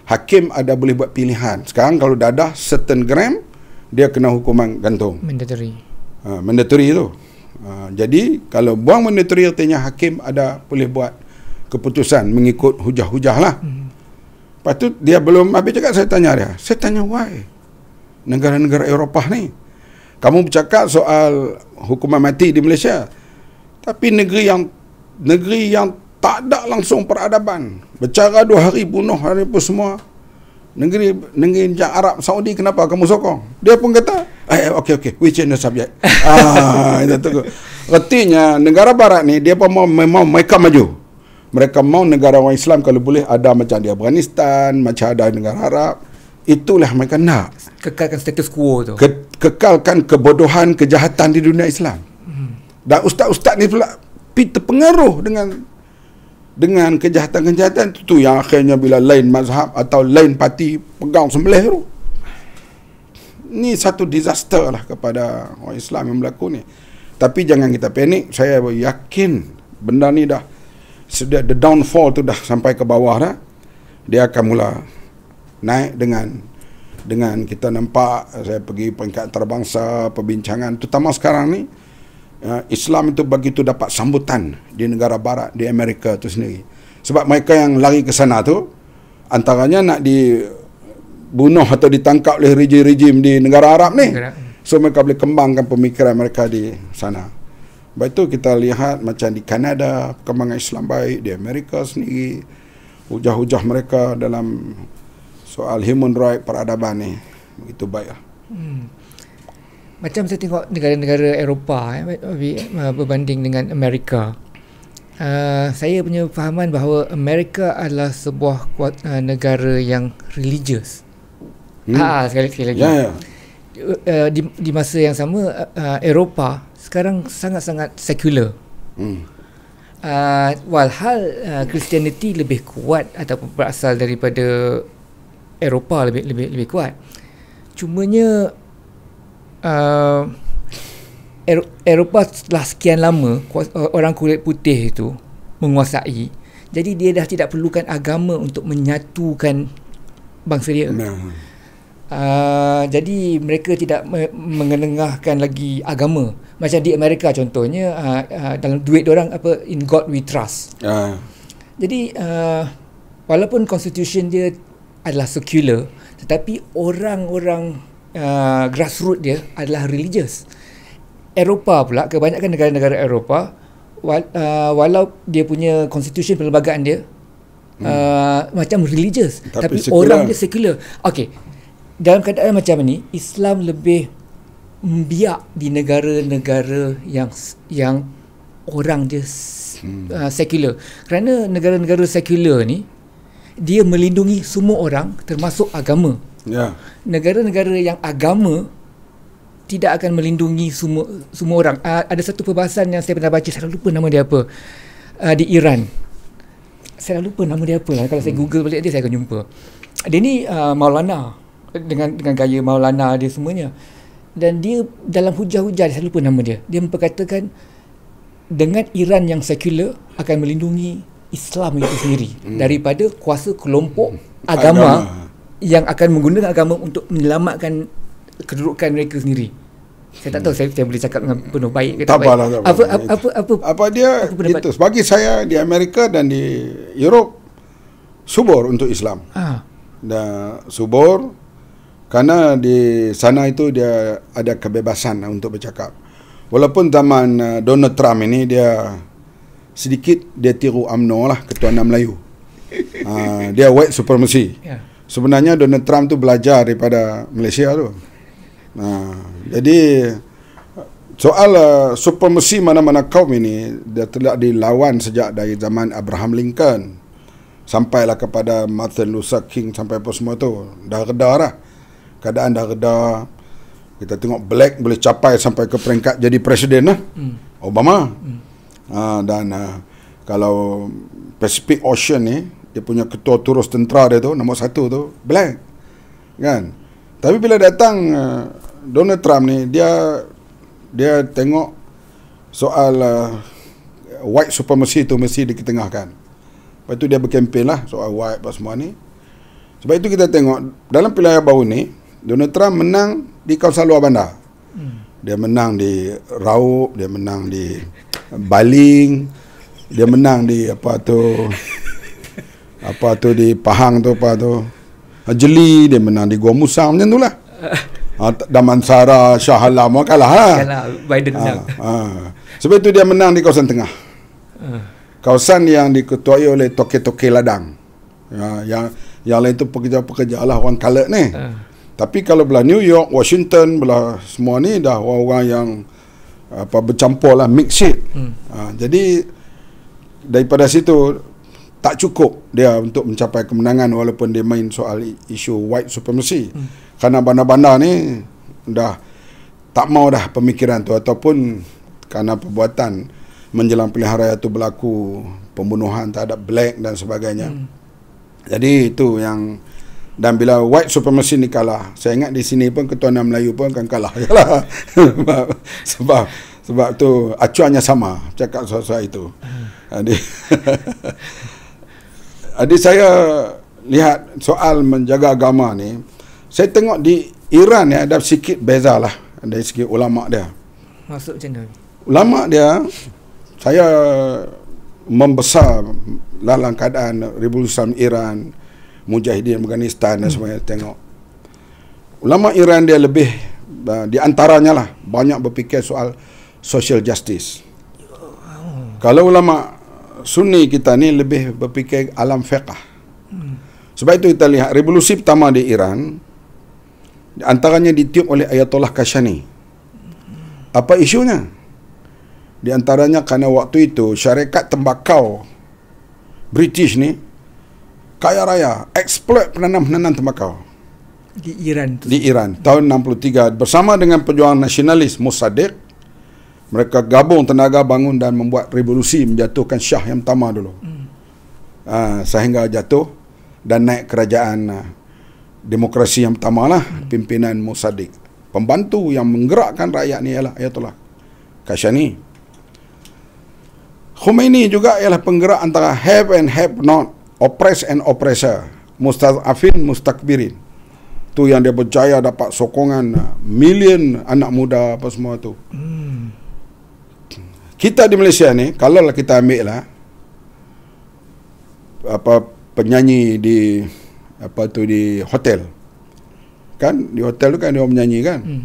hakim ada boleh buat pilihan sekarang kalau dadah certain gram dia kena hukuman gantung mandatory uh, mandatory tu uh, jadi kalau buang mandatory artinya hakim ada boleh buat keputusan mengikut hujah-hujah lah hmm. lepas tu dia belum habis cakap saya tanya dia saya tanya why negara-negara Eropah ni kamu bercakap soal hukuman mati di Malaysia tapi negeri yang negeri yang tak ada langsung peradaban bercara dua hari bunuh hari pun semua negeri negeri yang Arab Saudi kenapa kamu sokong dia pun kata eh, eh okey okey which is the subject [LAUGHS] ah itu tu artinya negara barat ni dia pun mau memang mereka maju mereka mau negara orang Islam kalau boleh ada macam di Afghanistan macam ada negara Arab itulah mereka nak kekalkan status quo tu Ke, kekalkan kebodohan kejahatan di dunia Islam dan ustaz-ustaz ni pula pengaruh dengan dengan kejahatan-kejahatan tu, tu yang akhirnya bila lain mazhab atau lain parti pegang sembelih tu. Ni satu disaster lah kepada orang Islam yang berlaku ni. Tapi jangan kita panik, saya yakin benda ni dah sudah the downfall tu dah sampai ke bawah dah. Dia akan mula naik dengan dengan kita nampak saya pergi peringkat terbangsa perbincangan terutama sekarang ni Ha, Islam itu begitu dapat sambutan di negara barat di Amerika itu sendiri sebab mereka yang lari ke sana tu antaranya nak dibunuh atau ditangkap oleh rejim-rejim di negara Arab ni so mereka boleh kembangkan pemikiran mereka di sana Baik tu kita lihat macam di Kanada perkembangan Islam baik di Amerika sendiri ujah-ujah mereka dalam soal human right peradaban ni begitu baik lah hmm macam saya tengok negara-negara Eropah eh, uh, berbanding dengan Amerika uh, saya punya fahaman bahawa Amerika adalah sebuah kuat, uh, negara yang religious hmm. ha, sekali, sekali lagi yeah. Ya. uh, di, di masa yang sama uh, uh Eropah sekarang sangat-sangat secular hmm. uh, walhal uh, Christianity lebih kuat ataupun berasal daripada Eropah lebih, lebih, lebih kuat cumanya uh, Eropah setelah sekian lama uh, orang kulit putih itu menguasai jadi dia dah tidak perlukan agama untuk menyatukan bangsa dia nah. uh, jadi mereka tidak me- mengenengahkan lagi agama macam di Amerika contohnya uh, uh, dalam duit orang apa in god we trust uh. jadi uh, walaupun constitution dia adalah secular tetapi orang-orang uh, grassroot dia adalah religious. Eropah pula kebanyakan negara-negara Eropah wala, uh, walau dia punya constitution perlembagaan dia hmm. uh, macam religious tapi, tapi orang dia secular. Okey. Dalam keadaan macam ni Islam lebih biak di negara-negara yang yang orang dia hmm. uh, secular. Kerana negara-negara secular ni dia melindungi semua orang termasuk agama. Ya. Negara-negara yeah. yang agama tidak akan melindungi semua semua orang. Uh, ada satu perbahasan yang saya pernah baca, saya lupa nama dia apa. Uh, di Iran. Saya lupa nama dia apa lah. Kalau hmm. saya Google balik nanti saya akan jumpa. Dia ni uh, Maulana dengan dengan gaya Maulana dia semuanya. Dan dia dalam hujah-hujah saya lupa nama dia. Dia memperkatakan dengan Iran yang sekular akan melindungi Islam itu sendiri hmm. daripada kuasa kelompok hmm. agama, agama yang akan menggunakan agama untuk menyelamatkan kedudukan mereka sendiri. Saya tak tahu saya, saya boleh cakap dengan penuh baik ke tak, tak baik. tak lah, apa, lah. apa, apa apa apa dia apa itu bagi saya di Amerika dan di Eropah subur untuk Islam. Ha. Dan subur kerana di sana itu dia ada kebebasan lah untuk bercakap. Walaupun zaman uh, Donald Trump ini dia sedikit dia tiru UMNO lah ketua Melayu. Ha, [LAUGHS] dia white supremacy. Ya sebenarnya Donald Trump tu belajar daripada Malaysia tu. Nah, ha, jadi soal uh, supremasi mana-mana kaum ini dia telah dilawan sejak dari zaman Abraham Lincoln sampailah kepada Martin Luther King sampai apa semua tu dah reda lah keadaan dah reda kita tengok Black boleh capai sampai ke peringkat jadi presiden lah hmm. Obama hmm. Uh, dan uh, kalau Pacific Ocean ni dia punya ketua turus tentera dia tu nombor satu tu blank kan tapi bila datang uh, Donald Trump ni dia dia tengok soal uh, white supremacy tu mesti diketengahkan lepas tu dia berkempen lah soal white apa semua ni sebab itu kita tengok dalam pilihan baru ni Donald Trump menang di kawasan luar bandar hmm. dia menang di Raup, dia menang di Baling, dia menang di apa tu apa tu di Pahang tu apa tu Jeli dia menang di Gua Musa macam tu lah [LAUGHS] ah, Damansara Shah Alam kalah lah kalah Biden ha, ha. sebab tu dia menang di kawasan tengah kawasan yang diketuai oleh toke-toke ladang ya, yang yang lain tu pekerja-pekerja lah orang colored ni ha. tapi kalau belah New York Washington belah semua ni dah orang-orang yang apa bercampur lah mix it hmm. ha, jadi daripada situ tak cukup dia untuk mencapai kemenangan walaupun dia main soal isu white supremacy. Hmm. Karena bandar-bandar ni dah tak mau dah pemikiran tu ataupun karena perbuatan menjelang pilihan raya tu berlaku pembunuhan terhadap black dan sebagainya. Hmm. Jadi itu yang dan bila white supremacy ni kalah, saya ingat di sini pun ketua ketuanan Melayu pun akan kalah. [LAUGHS] sebab, sebab sebab tu acuannya sama cakap soal-soal itu. Hmm. Jadi [LAUGHS] Jadi saya lihat soal menjaga agama ni, saya tengok di Iran ni ada sikit beza lah dari segi ulama dia. Maksud macam mana? Ulama dia, saya membesar dalam keadaan revolusi Iran, Mujahidin Afghanistan dan semuanya hmm. tengok. Ulama Iran dia lebih uh, di antaranya lah banyak berfikir soal social justice. Oh, oh. Kalau ulama Sunni kita ni lebih berfikir alam fiqah. Sebab itu kita lihat revolusi pertama di Iran antaranya ditiup oleh Ayatollah Kashani. Apa isunya? Di antaranya kerana waktu itu syarikat tembakau British ni kaya raya exploit penanam-penanam tembakau di Iran tu. Di Iran tahun 63 bersama dengan pejuang nasionalis Mossadegh mereka gabung tenaga bangun dan membuat revolusi menjatuhkan Shah yang pertama dulu hmm. uh, sehingga jatuh dan naik kerajaan uh, demokrasi yang pertama lah hmm. pimpinan Mossadegh pembantu yang menggerakkan rakyat ni ialah Ayatollah Kashani Khomeini juga ialah penggerak antara have and have not oppress and oppressor mustazafin mustakbirin tu yang dia berjaya dapat sokongan ah, million anak muda apa semua tu hmm kita di Malaysia ni kalau lah kita ambil lah apa penyanyi di apa tu di hotel kan di hotel tu kan dia menyanyi kan hmm.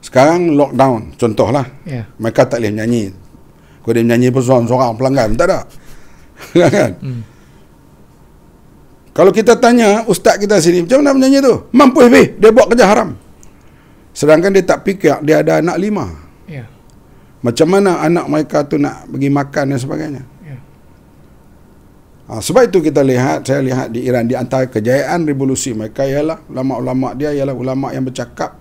sekarang lockdown contohlah yeah. mereka tak boleh menyanyi kau dia menyanyi pun seorang-seorang pelanggan tak ada [LAUGHS] kan hmm. kalau kita tanya ustaz kita sini macam mana menyanyi tu mampu lebih dia buat kerja haram sedangkan dia tak fikir dia ada anak lima macam mana anak mereka tu nak pergi makan dan sebagainya. Ha, sebab itu kita lihat, saya lihat di Iran, di antara kejayaan revolusi mereka ialah ulama-ulama dia ialah ulama yang bercakap.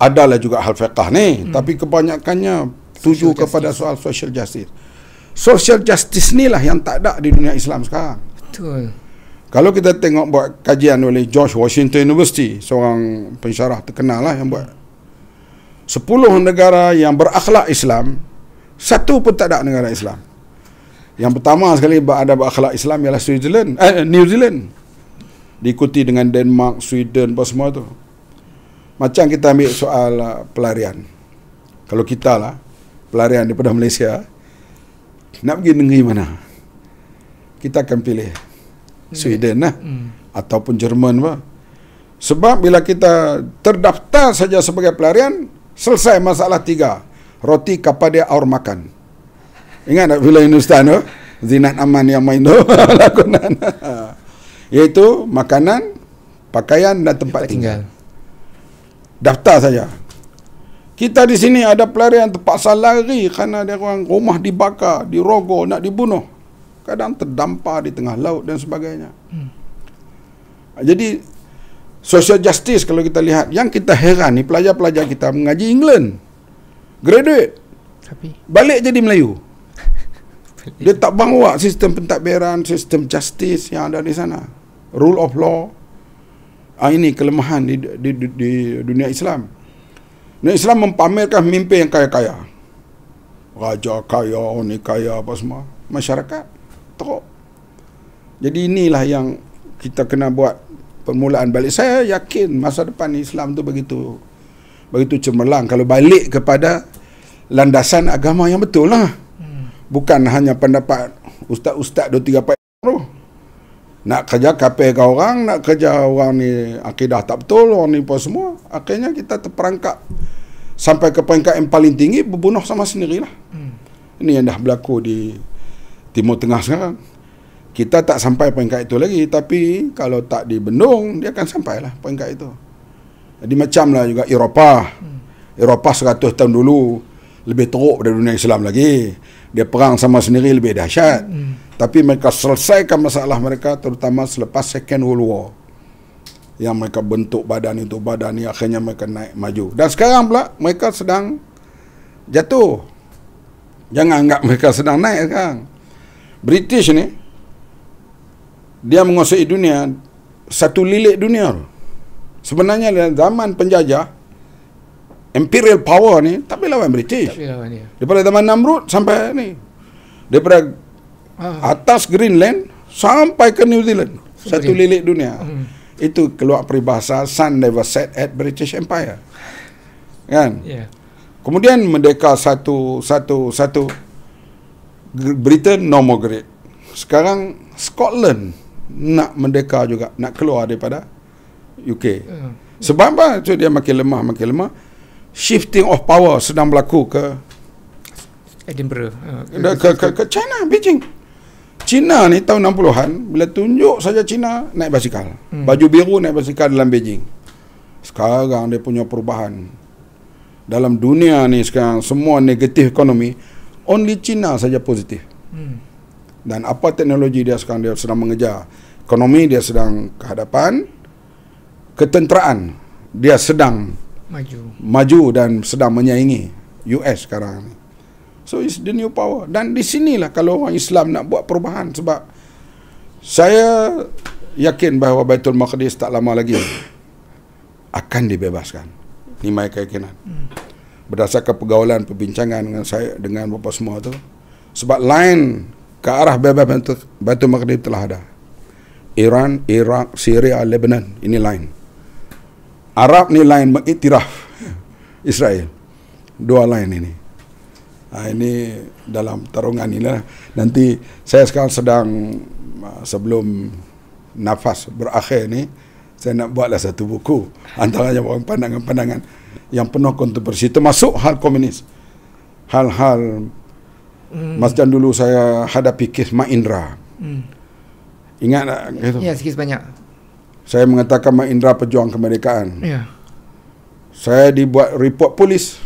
Adalah juga hal fiqah ni. Hmm. Tapi kebanyakannya tuju kepada justice. soal social justice. Social justice ni lah yang tak ada di dunia Islam sekarang. Betul. Kalau kita tengok buat kajian oleh George Washington University, seorang pensyarah terkenal lah yang buat Sepuluh negara yang berakhlak Islam Satu pun tak ada negara Islam Yang pertama sekali ada berakhlak Islam ialah Switzerland, eh, New Zealand Diikuti dengan Denmark, Sweden apa semua tu Macam kita ambil soal uh, pelarian Kalau kita lah Pelarian daripada Malaysia Nak pergi negeri mana Kita akan pilih Sweden lah hmm. hmm. Ataupun Jerman apa sebab bila kita terdaftar saja sebagai pelarian, Selesai masalah tiga. Roti kepada dia aur makan. Ingat tak bila Hindustan tu? Zinat Aman yang main tu. [LAUGHS] Lakonan. [LAUGHS] Iaitu makanan, pakaian dan tempat tinggal. Daftar saja. Kita di sini ada pelarian terpaksa lari kerana dia orang rumah dibakar, dirogo nak dibunuh. Kadang terdampar di tengah laut dan sebagainya. Hmm. Jadi social justice kalau kita lihat yang kita heran ni pelajar-pelajar kita mengaji England graduate tapi balik jadi Melayu dia tak bawa sistem pentadbiran sistem justice yang ada di sana rule of law ah, ini kelemahan di, di, di, di dunia Islam dunia Islam mempamerkan mimpi yang kaya-kaya raja kaya ni kaya apa semua masyarakat teruk jadi inilah yang kita kena buat permulaan balik saya yakin masa depan Islam tu begitu begitu cemerlang kalau balik kepada landasan agama yang betul lah hmm. bukan hanya pendapat ustaz-ustaz dua tiga empat tu nak kerja kape ke orang nak kerja orang ni akidah tak betul orang ni pun semua akhirnya kita terperangkap sampai ke peringkat yang paling tinggi berbunuh sama sendirilah hmm. ini yang dah berlaku di Timur Tengah sekarang kita tak sampai peringkat itu lagi tapi kalau tak dibendung dia akan sampailah peringkat itu jadi macamlah juga Eropah hmm. Eropah 100 tahun dulu lebih teruk daripada dunia Islam lagi dia perang sama sendiri lebih dahsyat hmm. tapi mereka selesaikan masalah mereka terutama selepas second world war yang mereka bentuk badan itu badan ini akhirnya mereka naik maju dan sekarang pula mereka sedang jatuh jangan anggap mereka sedang naik sekarang British ni dia menguasai dunia satu lilit dunia tu. Sebenarnya dalam zaman penjajah imperial power ni tapi lawan British. Tapi lawan dia. Daripada zaman Namrud sampai ni. Daripada ah. atas Greenland sampai ke New Zealand. Super satu lilit dunia. Hmm. Itu keluar peribahasa sun never set at British Empire. Kan? Yeah. Kemudian merdeka satu satu satu Britain no more great. Sekarang Scotland nak merdeka juga nak keluar daripada UK. Hmm. Sebab apa? tu dia makin lemah makin lemah. Shifting of power sedang berlaku ke Edinburgh. Eh, ke ke, ke, ke China, Beijing. China ni tahun 60-an bila tunjuk saja China naik basikal. Hmm. Baju biru naik basikal dalam Beijing. Sekarang dia punya perubahan. Dalam dunia ni sekarang semua negatif ekonomi, only China saja positif. Hmm dan apa teknologi dia sekarang dia sedang mengejar. Ekonomi dia sedang kehadapan. Ketenteraan dia sedang maju. Maju dan sedang menyaingi US sekarang. So it's the new power dan di sinilah kalau orang Islam nak buat perubahan sebab saya yakin bahawa Baitul Maqdis tak lama lagi akan dibebaskan. Ini my keyakinan. Hmm. Berdasarkan pergaulan perbincangan dengan saya dengan bapa semua tu sebab line ke arah Beba Bantu, Batu Maghrib telah ada. Iran, Iraq, Syria, Lebanon, ini lain. Arab ni lain mengiktiraf [LAUGHS] Israel. Dua lain ini. Ha, ini dalam tarungan ini lah. Nanti saya sekarang sedang sebelum nafas berakhir ni saya nak buatlah satu buku antaranya orang pandangan-pandangan yang penuh kontroversi termasuk hal komunis hal-hal Mm. Mas Jan dulu saya hadapi kes Mak Indra. Mm. Ingat tak? Gitu? Ya, kes banyak. Saya mengatakan Mak Indra pejuang kemerdekaan. Ya. Saya dibuat report polis.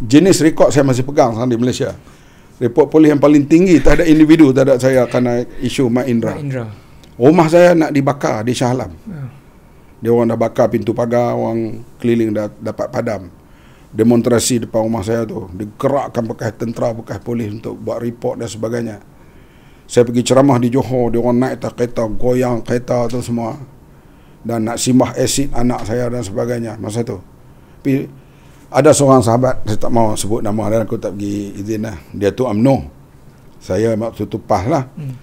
Jenis rekod saya masih pegang sekarang di Malaysia. Report polis yang paling tinggi tak ada individu tak ada saya kena isu Mak Indra. Mak Indra. Rumah saya nak dibakar di Shah Alam. Ya. Dia orang dah bakar pintu pagar, orang keliling dah dapat padam demonstrasi depan rumah saya tu digerakkan bekas tentera bekas polis untuk buat report dan sebagainya saya pergi ceramah di Johor dia orang naik tak kereta goyang kereta tu semua dan nak simbah asid anak saya dan sebagainya masa tu tapi ada seorang sahabat saya tak mau sebut nama dia aku tak pergi izin lah dia tu amno. saya maksud tu PAS lah hmm.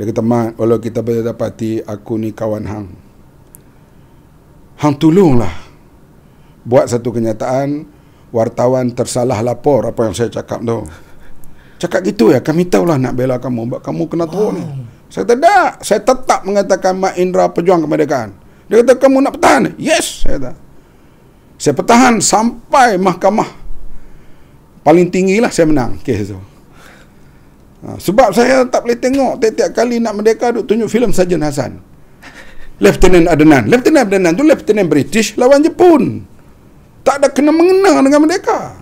dia kata mat walau kita boleh dapati aku ni kawan hang hang tolonglah buat satu kenyataan wartawan tersalah lapor apa yang saya cakap tu. Cakap gitu ya, kami tahulah nak bela kamu, sebab kamu kena tahu wow. ni. Oh. Saya kata, tak. Saya tetap mengatakan Mak Indra pejuang kemerdekaan. Dia kata, kamu nak pertahan? Yes, saya kata. Saya pertahan sampai mahkamah. Paling tinggi lah saya menang kes tu. Ha, sebab saya tak boleh tengok tiap-tiap kali nak merdeka duk tunjuk filem Sajen Hasan. [LAUGHS] Lieutenant adenan, Lieutenant adenan tu Lieutenant British lawan Jepun tak ada kena mengena dengan merdeka.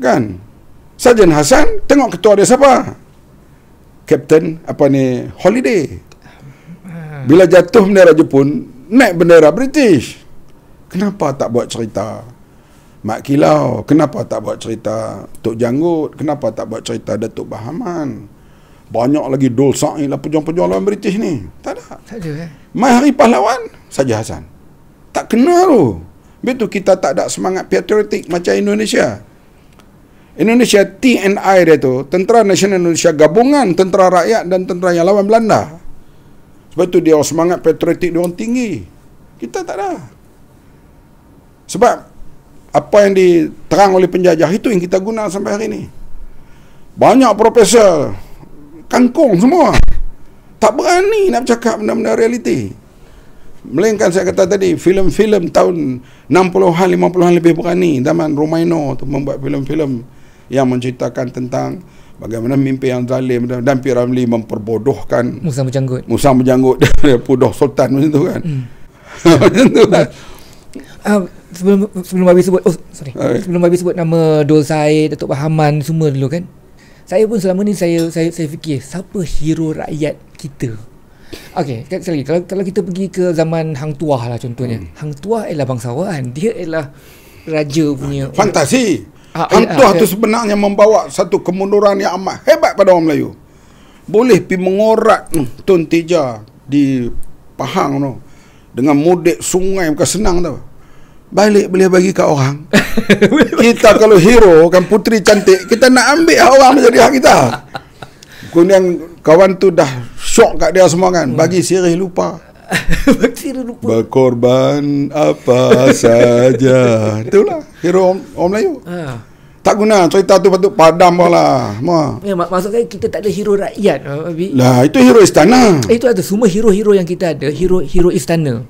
Kan? Sajen Hasan tengok ketua dia siapa? Kapten apa ni? Holiday. Bila jatuh bendera Jepun, naik bendera British. Kenapa tak buat cerita? Mak Kilau, kenapa tak buat cerita Tok Janggut? Kenapa tak buat cerita Datuk Bahaman? Banyak lagi dol sa'i lah pejuang-pejuang lawan British ni. Tak ada. Tak ada eh. Mai hari pahlawan, saja Hasan tak kenal tu. Betul kita tak ada semangat patriotik macam Indonesia. Indonesia TNI dia tu, Tentera Nasional Indonesia gabungan tentera rakyat dan tentera yang lawan Belanda. Sebab tu dia semangat patriotik dia orang tinggi. Kita tak ada. Sebab apa yang diterang oleh penjajah itu yang kita guna sampai hari ini. Banyak profesor kangkung semua. Tak berani nak cakap benda-benda realiti. Melainkan saya kata tadi filem-filem tahun 60-an 50-an lebih berani zaman Romano tu membuat filem-filem yang menceritakan tentang bagaimana mimpi yang zalim dan, dan Piramli memperbodohkan Musa Mujanggut. Musa Mujanggut [LAUGHS] pudoh sultan macam tu kan. Hmm. [LAUGHS] Macam tu kan. Ah, sebelum sebelum habis sebut oh sorry okay. Ah, ya. sebelum habis sebut nama Dol Said Datuk Bahaman semua dulu kan saya pun selama ni saya saya saya fikir siapa hero rakyat kita Okey, sekali kalau, kalau kita pergi ke zaman Hang Tuah lah contohnya. Hmm. Hang Tuah ialah bangsawan, dia ialah raja punya ah, fantasi. Ah, Hang ah, Tuah ah, tu ah. sebenarnya membawa satu kemunduran yang amat hebat pada orang Melayu. Boleh pi mengorat hmm, Tun Tija di Pahang tu dengan mudik sungai bukan senang tau. Balik boleh bagi kat orang. [LAUGHS] kita kalau hero kan putri cantik, kita nak ambil orang menjadi hak kita. [LAUGHS] Kemudian kawan tu dah shock kat dia semua kan hmm. bagi sirih lupa [LAUGHS] Berkorban apa saja Itulah Hero orang, orang Melayu ha. Tak guna cerita tu patut padam pun lah ya, mak Maksudnya kita tak ada hero rakyat oh, Lah itu hero istana eh, Itu ada semua hero-hero yang kita ada Hero hero istana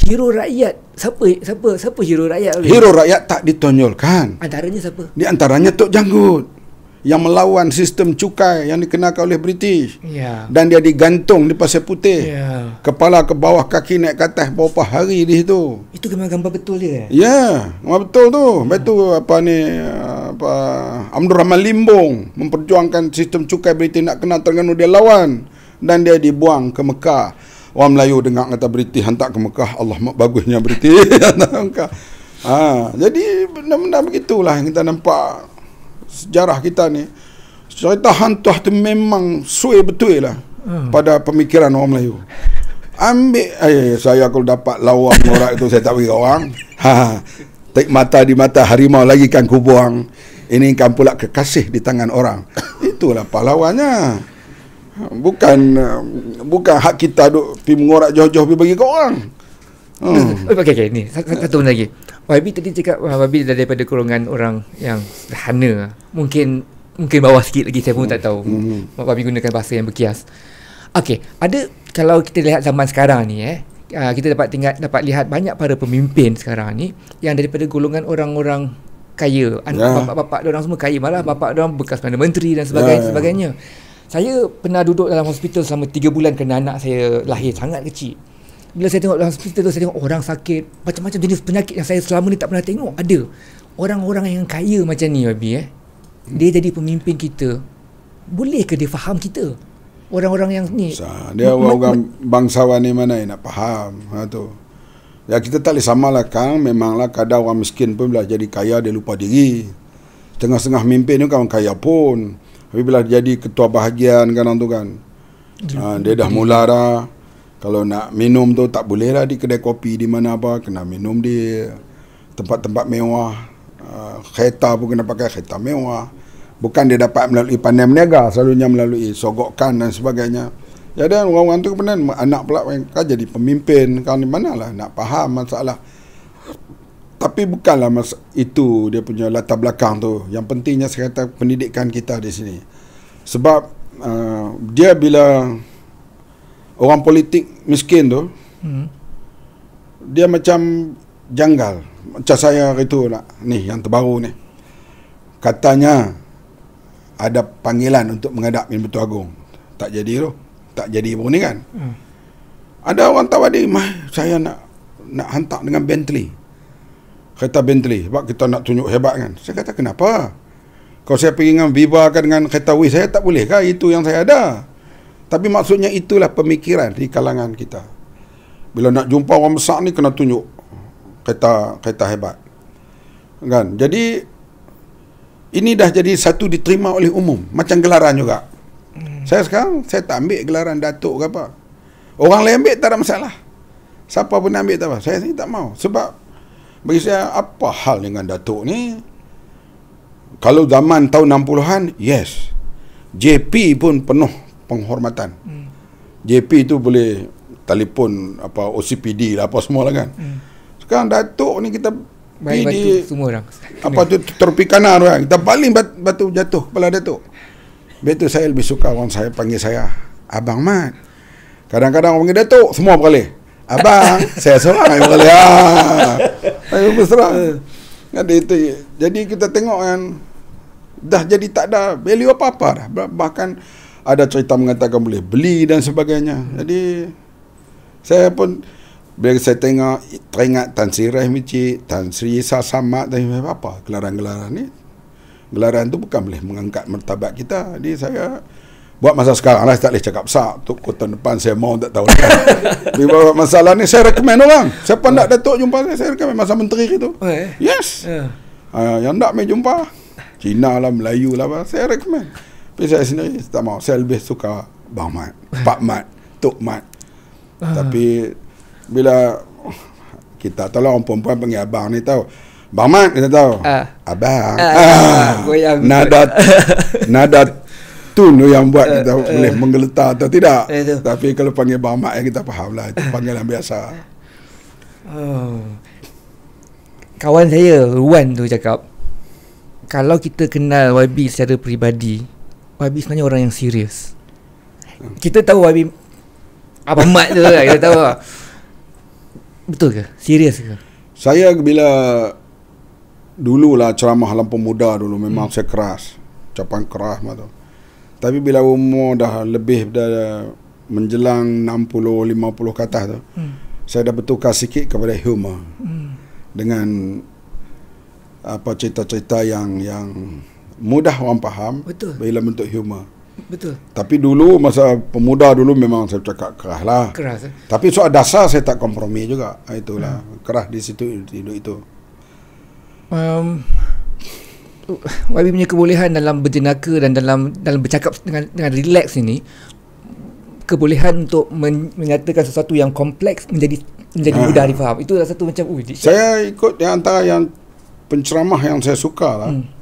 Hero rakyat Siapa siapa siapa hero rakyat Hero rakyat tak ditonjolkan Antaranya siapa? Di antaranya Tok Janggut yang melawan sistem cukai yang dikenakan oleh British. Yeah. Dan dia digantung di pasir putih. Yeah. Kepala ke bawah, kaki naik ke atas beberapa hari di situ. Itu gambar-gambar betul dia? Eh? Ya, yeah, betul tu. Yeah. Ya. Itu apa ni, apa, Abdul Rahman Limbong memperjuangkan sistem cukai British nak kena Terengganu dia lawan. Dan dia dibuang ke Mekah. Orang Melayu dengar kata British hantar ke Mekah. Allah mak bagusnya British [LAUGHS] hantar ke Mekah. Ha, jadi benar-benar begitulah yang kita nampak sejarah kita ni cerita hantu tu memang suai betul lah hmm. pada pemikiran orang Melayu ambil ay, eh, eh, eh, saya kalau dapat lawan [LAUGHS] orang itu saya tak beri orang ha, ha. tak mata di mata harimau lagi kan buang. ini kan pula kekasih di tangan orang [COUGHS] itulah pahlawannya bukan bukan hak kita duk pi mengorak jauh-jauh pi bagi ke orang Hmm. Oh. Oh, Okey, okay, ni satu, satu benda lagi. YB tadi cakap YB daripada golongan orang yang sederhana. Mungkin mungkin bawah sikit lagi saya pun hmm. tak tahu. Mak hmm. gunakan bahasa yang berkias. Okay, ada kalau kita lihat zaman sekarang ni eh, ah, kita dapat tinggal dapat lihat banyak para pemimpin sekarang ni yang daripada golongan orang-orang kaya. Anak yeah. bapak-bapak orang semua kaya malah bapak orang bekas perdana menteri dan sebagainya yeah. sebagainya. Saya pernah duduk dalam hospital selama 3 bulan kerana anak saya lahir sangat kecil bila saya tengok hospital tu saya tengok orang sakit macam-macam jenis penyakit yang saya selama ni tak pernah tengok ada orang-orang yang kaya macam ni Abi eh hmm. dia jadi pemimpin kita boleh ke dia faham kita orang-orang yang ni dia ma- orang bangsawan ni mana yang nak faham ha tu ya kita tak boleh lah kang memanglah kadang orang miskin pun bila jadi kaya dia lupa diri tengah-tengah mimpin ni kan kaya pun tapi bila jadi ketua bahagian kan tu kan ha, dia dah mula dah kalau nak minum tu tak boleh lah di kedai kopi di mana apa kena minum di tempat-tempat mewah ah, kereta pun kena pakai kereta mewah bukan dia dapat melalui pandai meniaga selalunya melalui sogokan dan sebagainya ya dan orang-orang tu kemudian anak pula kan jadi pemimpin kan di mana lah nak faham masalah tapi bukanlah mas itu dia punya latar belakang tu yang pentingnya sekata pendidikan kita di sini sebab uh, dia bila orang politik miskin tu hmm. dia macam janggal macam saya hari tu nak ni yang terbaru ni katanya ada panggilan untuk menghadap min Betul Agong tak jadi tu tak jadi pun ni kan hmm. ada orang tahu adik mah saya nak nak hantar dengan Bentley kereta Bentley sebab kita nak tunjuk hebat kan saya kata kenapa kalau saya pergi dengan Viva kan dengan kereta Wiz saya tak boleh kah itu yang saya ada tapi maksudnya itulah pemikiran di kalangan kita. Bila nak jumpa orang besar ni kena tunjuk kereta kereta hebat. Kan? Jadi ini dah jadi satu diterima oleh umum, macam gelaran juga. Hmm. Saya sekarang saya tak ambil gelaran datuk ke apa. Orang lain ambil tak ada masalah. Siapa pun ambil tak apa. Saya sini tak mau sebab bagi saya apa hal dengan datuk ni? Kalau zaman tahun 60-an, yes. JP pun penuh penghormatan. Hmm. JP itu boleh telefon apa OCPD lah apa semua lah kan. Hmm. Sekarang datuk ni kita Baik PD semua orang. Apa tu terpikana tu kan. Kita paling batu jatuh kepala datuk. Betul saya lebih suka orang saya panggil saya Abang Mat. Kadang-kadang orang panggil datuk semua berkali. Abang, [LAUGHS] saya seorang yang berkali. saya ah. Ayuh Jadi itu jadi kita tengok kan dah jadi tak ada value apa-apa dah. Bahkan ada cerita mengatakan boleh beli dan sebagainya. Jadi saya pun bila saya tengok teringat Tan Sri Rahmici, Tan Sri Sasama dan apa gelaran-gelaran ni. Gelaran tu bukan boleh mengangkat martabat kita. Jadi saya buat masa sekarang lah tak boleh cakap besar tu. kota depan saya mau tak tahu kan. Bila [LAUGHS] masalah ni saya rekomen orang. Siapa ah. nak datuk jumpa saya, saya rekomen masa menteri itu. Oh, eh? Yes. Uh, yang nak main jumpa Cina lah, Melayu lah Saya rekomen tapi saya sendiri tak mahu. Saya lebih suka Bang Mat. Pak Mat. Tok Mat. Uh. Tapi bila kita tolong orang perempuan panggil Abang ni tahu. Bang Mat kita tahu. Uh. Abang. Uh. Uh. Uh. Nada. [LAUGHS] nada tun yang buat kita uh. boleh menggeletar atau tidak. Uh. Tapi kalau panggil Bang Mat ya, kita faham lah. Itu panggilan biasa. Oh. Kawan saya Ruan tu cakap Kalau kita kenal YB secara peribadi Wabi sebenarnya orang yang serius Kita tahu Wabi Apa mat tu lah Kita tahu lah. Betul ke? Serius ke? Saya bila Dulu lah ceramah lampau muda dulu Memang hmm. saya keras Ucapan keras macam Tapi bila umur dah lebih dah Menjelang 60-50 kata tu hmm. Saya dah bertukar sikit kepada humor hmm. Dengan apa cerita-cerita yang yang mudah orang faham betul bila bentuk humor betul tapi dulu masa pemuda dulu memang saya cakap keras lah keras eh? tapi soal dasar saya tak kompromi juga ah, itulah hmm. keras di situ hidup itu um, Wabi punya kebolehan dalam berjenaka dan dalam dalam bercakap dengan dengan relax ini kebolehan untuk men, menyatakan sesuatu yang kompleks menjadi menjadi ah. mudah ha. difaham itu adalah satu macam uh, saya ikut yang antara yang penceramah yang saya suka lah hmm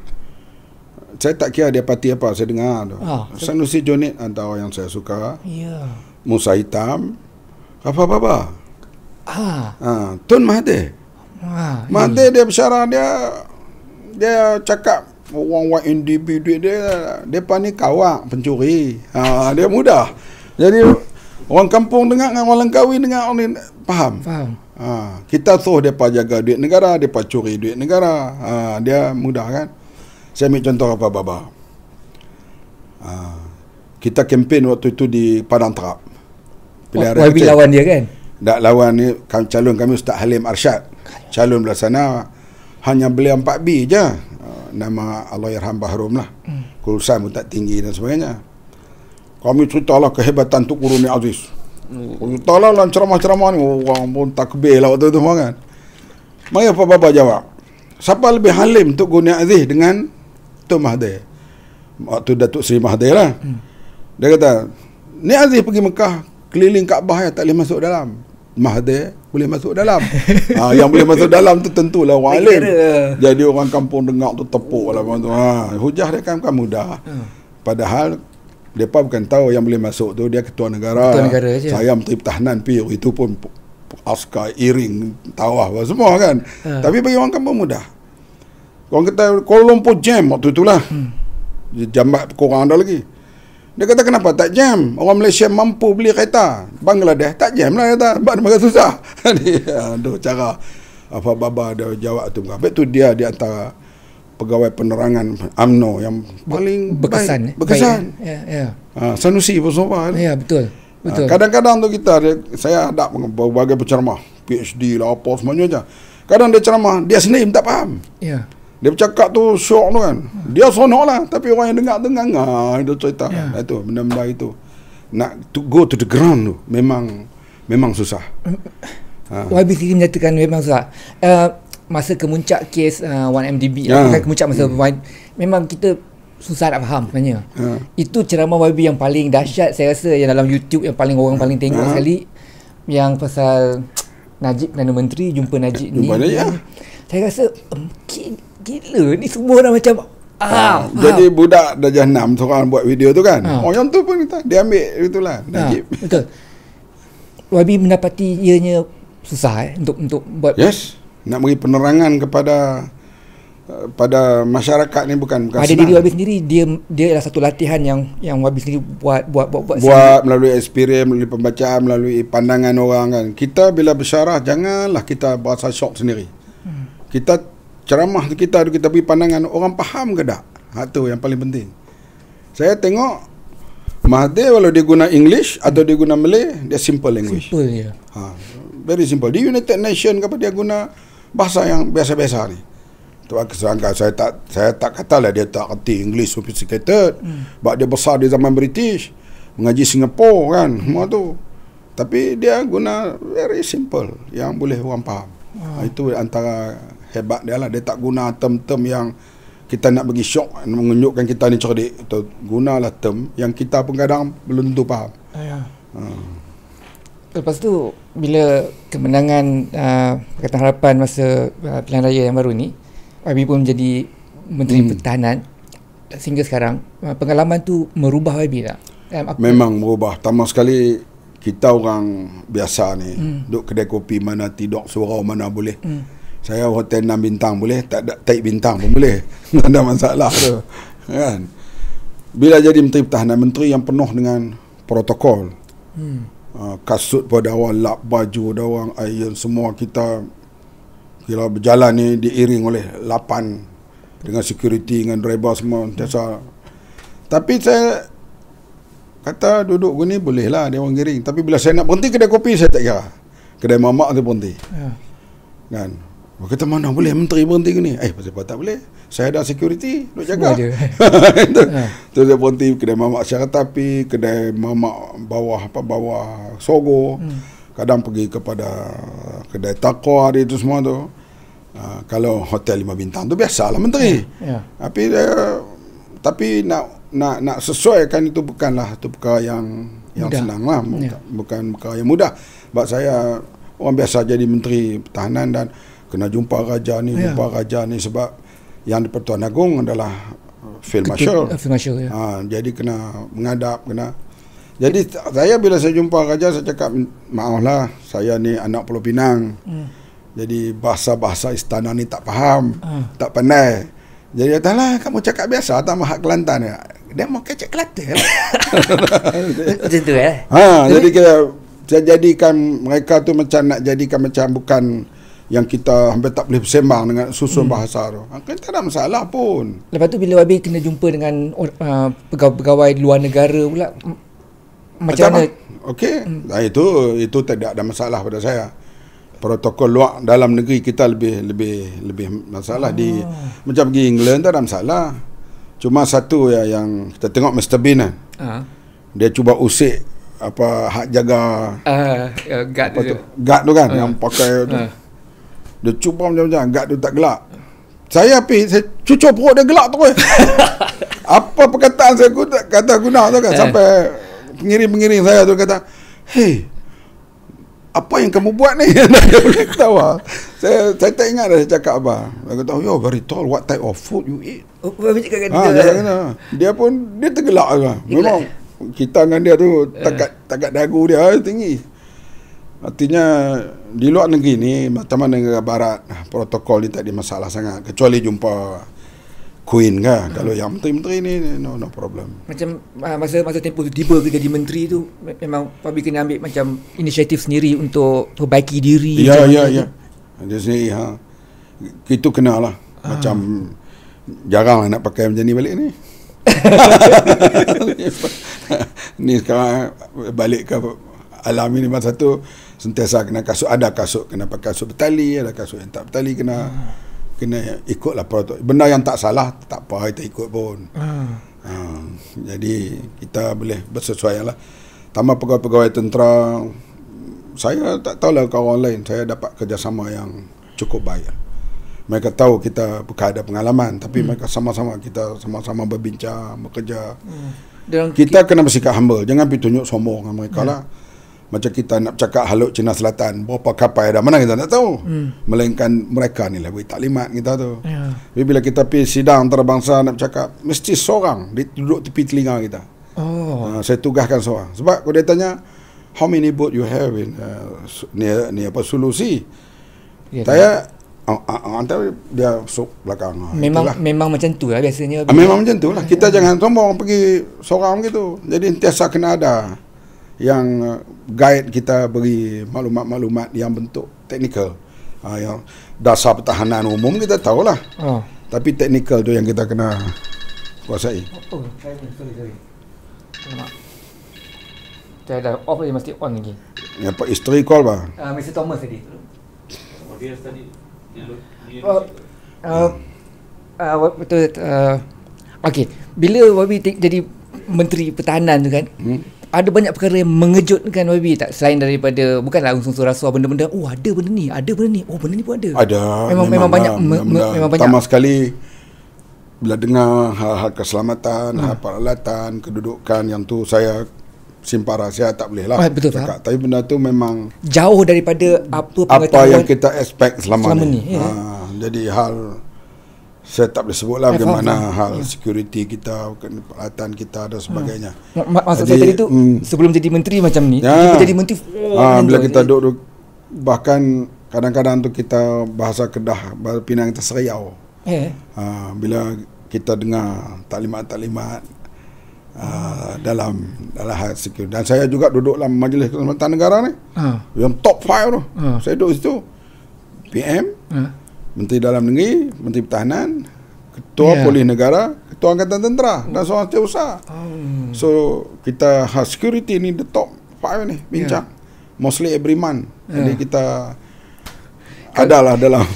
saya tak kira dia parti apa saya dengar tu. Ah, Sanusi Jonet antara ah, orang yang saya suka. Ya. Yeah. Musa Hitam. Apa apa apa. Ah. Ah, Tun Mahathir. Ah, ya. Mahathir dia bersara dia dia cakap orang white individu dia depa ni kawak pencuri. Ha, ah, dia mudah. Jadi orang kampung dengar dengan orang Langkawi dengar orang ni faham. Faham. Ah, kita suruh depa jaga duit negara, depa curi duit negara. Ah, dia mudah kan? Saya ambil contoh apa Baba. Ha, kita kempen waktu itu di Padang Terap. Pilihan oh, YB lawan dia kan? Tak lawan ni kan, calon kami Ustaz Halim Arsyad. Calon belah sana hanya beli 4B je. Ah, nama Allah Yerham Bahrum lah. Hmm. Kulusan pun tak tinggi dan sebagainya. Kami ceritalah kehebatan Tuk Guru ni Aziz. Hmm. Ceritalah lah ceramah-ceramah ni. Orang pun takbir lah waktu itu. Kan? Mari apa Bapak jawab? Siapa lebih halim Tuk Guru Aziz dengan Tok Mahathir waktu Datuk Seri Mahathir lah hmm. dia kata ni Aziz pergi Mekah keliling Kaabah ya tak boleh masuk dalam Mahathir boleh masuk dalam ha, [LAUGHS] yang boleh masuk dalam tu tentulah orang alim ya. jadi orang kampung dengar tu tepuk lah tu. Ha, hujah dia kan bukan mudah hmm. padahal mereka bukan tahu yang boleh masuk tu dia ketua negara, ketua negara je. saya menteri pertahanan pihak itu pun askar iring tawah semua kan hmm. tapi bagi orang kampung mudah Korang kata Kuala Lumpur jam waktu itulah. Hmm. Jambat korang ada lagi. Dia kata kenapa tak jam? Orang Malaysia mampu beli kereta. Bangladesh tak jam lah kata. Sebab dia susah. [LAUGHS] Aduh cara apa baba dia jawab tu. Habis tu dia di antara pegawai penerangan AMNO yang paling eh? berkesan. Baik. Berkesan. Eh? Ya, ya. Ha, Sanusi pun sama. Ya, betul. Ha, betul. Kadang-kadang tu kita, saya ada berbagai penceramah. PhD lah apa semuanya je. Kadang dia ceramah, dia sendiri tak faham. Ya. Dia bercakap tu syok tu kan. Dia sonok lah. Tapi orang yang dengar tu ngangah. Dia cerita. Yeah. Ya. Itu benda-benda itu. Nak to go to the ground tu. Memang memang susah. Ha. YB sendiri menyatakan memang susah. Uh, masa kemuncak kes uh, eh, 1MDB. Ya. Yeah. Kemuncak masa mm. Memang kita susah nak faham sebenarnya. Yeah. Itu ceramah YB yang paling dahsyat saya rasa yang dalam YouTube yang paling orang paling tengok uh-huh. sekali. Yang pasal Najib Perdana Menteri jumpa Najib ni. Jumpa Najib ya. Saya rasa mungkin um, Gila ni semua dah macam ah, ha, Jadi budak dah jahat seorang buat video tu kan ha. Orang tu pun kita dia ambil itulah lah ah, Najib ha, Betul YB mendapati ianya susah eh, untuk untuk buat Yes Nak bagi penerangan kepada eh, pada masyarakat ni bukan bukan Pada diri Wabi sendiri dia dia adalah satu latihan yang yang Wabi sendiri buat buat buat buat, buat melalui experience melalui pembacaan melalui pandangan orang kan. Kita bila bersyarah janganlah kita berasa shock sendiri. Hmm. Kita ceramah kita tu kita bagi pandangan orang faham ke tak? Ha tu yang paling penting. Saya tengok Mahathir kalau dia guna English atau dia guna Malay, dia simple English. Simple ya. Ha, very simple. Di United Nation kenapa dia guna bahasa yang biasa-biasa ni? Tu saya tak saya tak kata lah dia tak reti English sophisticated. Hmm. Sebab hmm. dia besar di zaman British, mengaji Singapore kan, semua tu. Tapi dia guna very simple yang boleh orang faham. Ah. Ha. itu antara hebat dia lah. Dia tak guna term-term yang kita nak bagi syok menunjukkan kita ni cerdik. Tu gunalah term yang kita pun kadang belum tentu faham. Ya. Hmm. Lepas tu bila kemenangan uh, kata harapan masa uh, pilihan raya yang baru ni, Abi pun menjadi Menteri hmm. Pertahanan sehingga sekarang uh, pengalaman tu merubah Abi tak? Um, aku Memang merubah. Pertama sekali kita orang biasa ni hmm. duduk kedai kopi mana tidur surau mana boleh. Hmm saya hotel 6 bintang boleh tak ada taik bintang pun boleh [LAUGHS] tak ada masalah tu kan bila jadi menteri pertahanan menteri yang penuh dengan protokol hmm. Uh, kasut pada orang lap baju pada orang iron semua kita kira berjalan ni diiring oleh lapan dengan security dengan driver semua hmm. Tiasa. tapi saya kata duduk gini boleh lah dia orang giring tapi bila saya nak berhenti kedai kopi saya tak kira kedai mamak tu berhenti ya. kan Oh, kata mana boleh hmm. menteri berhenti ke ni? Eh, siapa tak boleh? Saya ada security nak jaga. Dia. [LAUGHS] itu, ha. Terus dia berhenti kedai mamak syarat tapi, kedai mamak bawah apa bawah sogo. Hmm. Kadang pergi kepada kedai takwa dia itu semua tu. Uh, kalau hotel lima bintang tu biasalah menteri. Ya, ya. Tapi dia, tapi nak nak nak sesuaikan itu bukanlah tu perkara yang yang mudah. senang lah. Bukan, ya. bukan perkara yang mudah. Sebab saya orang biasa jadi menteri pertahanan dan kena jumpa raja ni, ya. jumpa yeah. raja ni sebab yang di Pertuan Agong adalah Field uh, Marshal. Field Marshal, ya. Ha, jadi kena mengadap, kena. Jadi saya bila saya jumpa raja, saya cakap, maaflah saya ni anak Pulau Pinang. Hmm. Jadi bahasa-bahasa istana ni tak faham, hmm. tak pandai. Jadi dia lah, kamu cakap biasa, tak mahak Kelantan ya. Dia mau kecek Kelantan. [LAUGHS] Macam tu, ya. Ha, jadi kita, saya jadikan mereka tu macam nak jadikan macam bukan yang kita hampir tak boleh bersembang dengan susun hmm. bahasa tu. Ha, kan tak ada masalah pun. Lepas tu bila Wabi kena jumpa dengan uh, ah, pegawai-pegawai luar negara pula, macam, macam mana? Okey, hmm. nah, itu itu tidak ada masalah pada saya. Protokol luar dalam negeri kita lebih lebih lebih masalah oh. di ah. macam pergi England tak ada masalah. Cuma satu ya yang kita tengok Mr Bin kan. Uh. Dia cuba usik apa hak jaga uh, uh, guard, tu, guard tu kan uh. yang pakai tu. Uh. Dia cuba macam-macam Gak dia tak gelak Saya api Saya cucur perut dia gelak tu. [LAUGHS] Apa perkataan saya guna, Kata guna tu kan eh. Sampai Pengiring-pengiring saya tu kata Hei apa yang kamu buat ni? [LAUGHS] tahu. Ah, saya saya tak ingat dah saya cakap apa. Dia tahu. yo very tall, what type of food you eat? Oh, ha, dia, kata, dia pun, dia tergelak lah. Memang, kita dengan dia tu, eh. takat, takat dagu dia eh, tinggi. Artinya di luar negeri ni macam mana negara barat ah, protokol ni tak ada masalah sangat kecuali jumpa Queen kan? hmm. kalau yang menteri-menteri ni no no problem. Macam ah, masa masa tempoh tu tiba ke jadi menteri tu memang pabi kena ambil macam inisiatif sendiri untuk perbaiki diri. Ya ya ya. Dia sendiri ha. Itu kenalah. Hmm. Ah. Macam jarang lah nak pakai macam ni balik ni. [LAUGHS] [LAUGHS] ni sekarang balik ke alam ini masa tu sentiasa kena kasut ada kasut kena pakai kasut bertali ada kasut yang tak bertali kena hmm. kena ikutlah peraturan benda yang tak salah tak apa kita ikut pun hmm. Hmm. jadi kita boleh bersesuaian lah tambah pegawai-pegawai tentera saya tak tahulah kawan lain saya dapat kerjasama yang cukup baik mereka tahu kita bukan ada pengalaman tapi hmm. mereka sama-sama kita sama-sama berbincang bekerja hmm. kita, kita kena bersikap humble jangan pergi tunjuk sombong dengan mereka hmm. lah macam kita nak cakap haluk Cina Selatan berapa kapal dah menang kita tak tahu hmm. melainkan mereka ni lah beri taklimat kita tu ya. Yeah. bila kita pergi sidang antarabangsa nak cakap mesti seorang duduk tepi telinga kita oh. Uh, saya tugaskan seorang sebab kalau dia tanya how many boat you have in uh, ni, ni apa solusi yeah, saya tak. Uh, ah, uh, ah, antara dia sok belakang memang itulah. memang macam tu lah biasanya uh, memang macam tu lah ya, kita uh, jangan sombong pergi seorang gitu jadi sentiasa kena ada yang uh, guide kita beri maklumat-maklumat yang bentuk teknikal. Uh, ah, yang dasar pertahanan umum kita tahulah. Oh. Tapi teknikal tu yang kita kena kuasai. Oh, Tidak off lagi, mesti on lagi. Ya, Pak Isteri call, Pak. Uh, ah, Mr. Thomas tadi. Uh, uh, uh, uh, okay. Bila Wabi jadi Menteri Pertahanan tu kan, hmm? ada banyak perkara yang mengejutkan YB tak? Selain daripada, bukanlah unsur-unsur rasuah benda-benda, oh ada benda ni, ada benda ni, oh benda ni pun ada. Ada. Memang, memang, banyak. Lah, memang, lah. memang banyak. Pertama sekali, bila dengar hal-hal keselamatan, hmm. hal peralatan, kedudukan yang tu saya simpan rahsia tak boleh lah. Ah, betul cakap. tak? Tapi benda tu memang... Jauh daripada apa Apa yang kita expect selama, selama ni. ni. Ha, eh? yeah. jadi hal setup dia sebutlah Effort bagaimana hal yeah. security kita, peralatan kita dan sebagainya. Hmm. Mak maksud jadi, saya tadi tu hmm. sebelum jadi menteri macam ni, yeah. jadi menteri oh, ha, bila kita duduk, duduk bahkan kadang-kadang tu kita bahasa Kedah, bahasa Pinang kita seriau. Eh. Ha, bila kita dengar taklimat-taklimat Uh, dalam dalam hal security dan saya juga duduk dalam majlis keselamatan negara ni uh. yang top 5 tu uh. saya duduk situ PM Menteri Dalam Negeri, Menteri Pertahanan, Ketua yeah. Polis Negara, Ketua Angkatan Tentera oh. dan seorang setiausaha. Oh. Hmm. So kita high security ni the top five ni bincang. Yeah. Mostly every month. Yeah. Jadi kita adalah dalam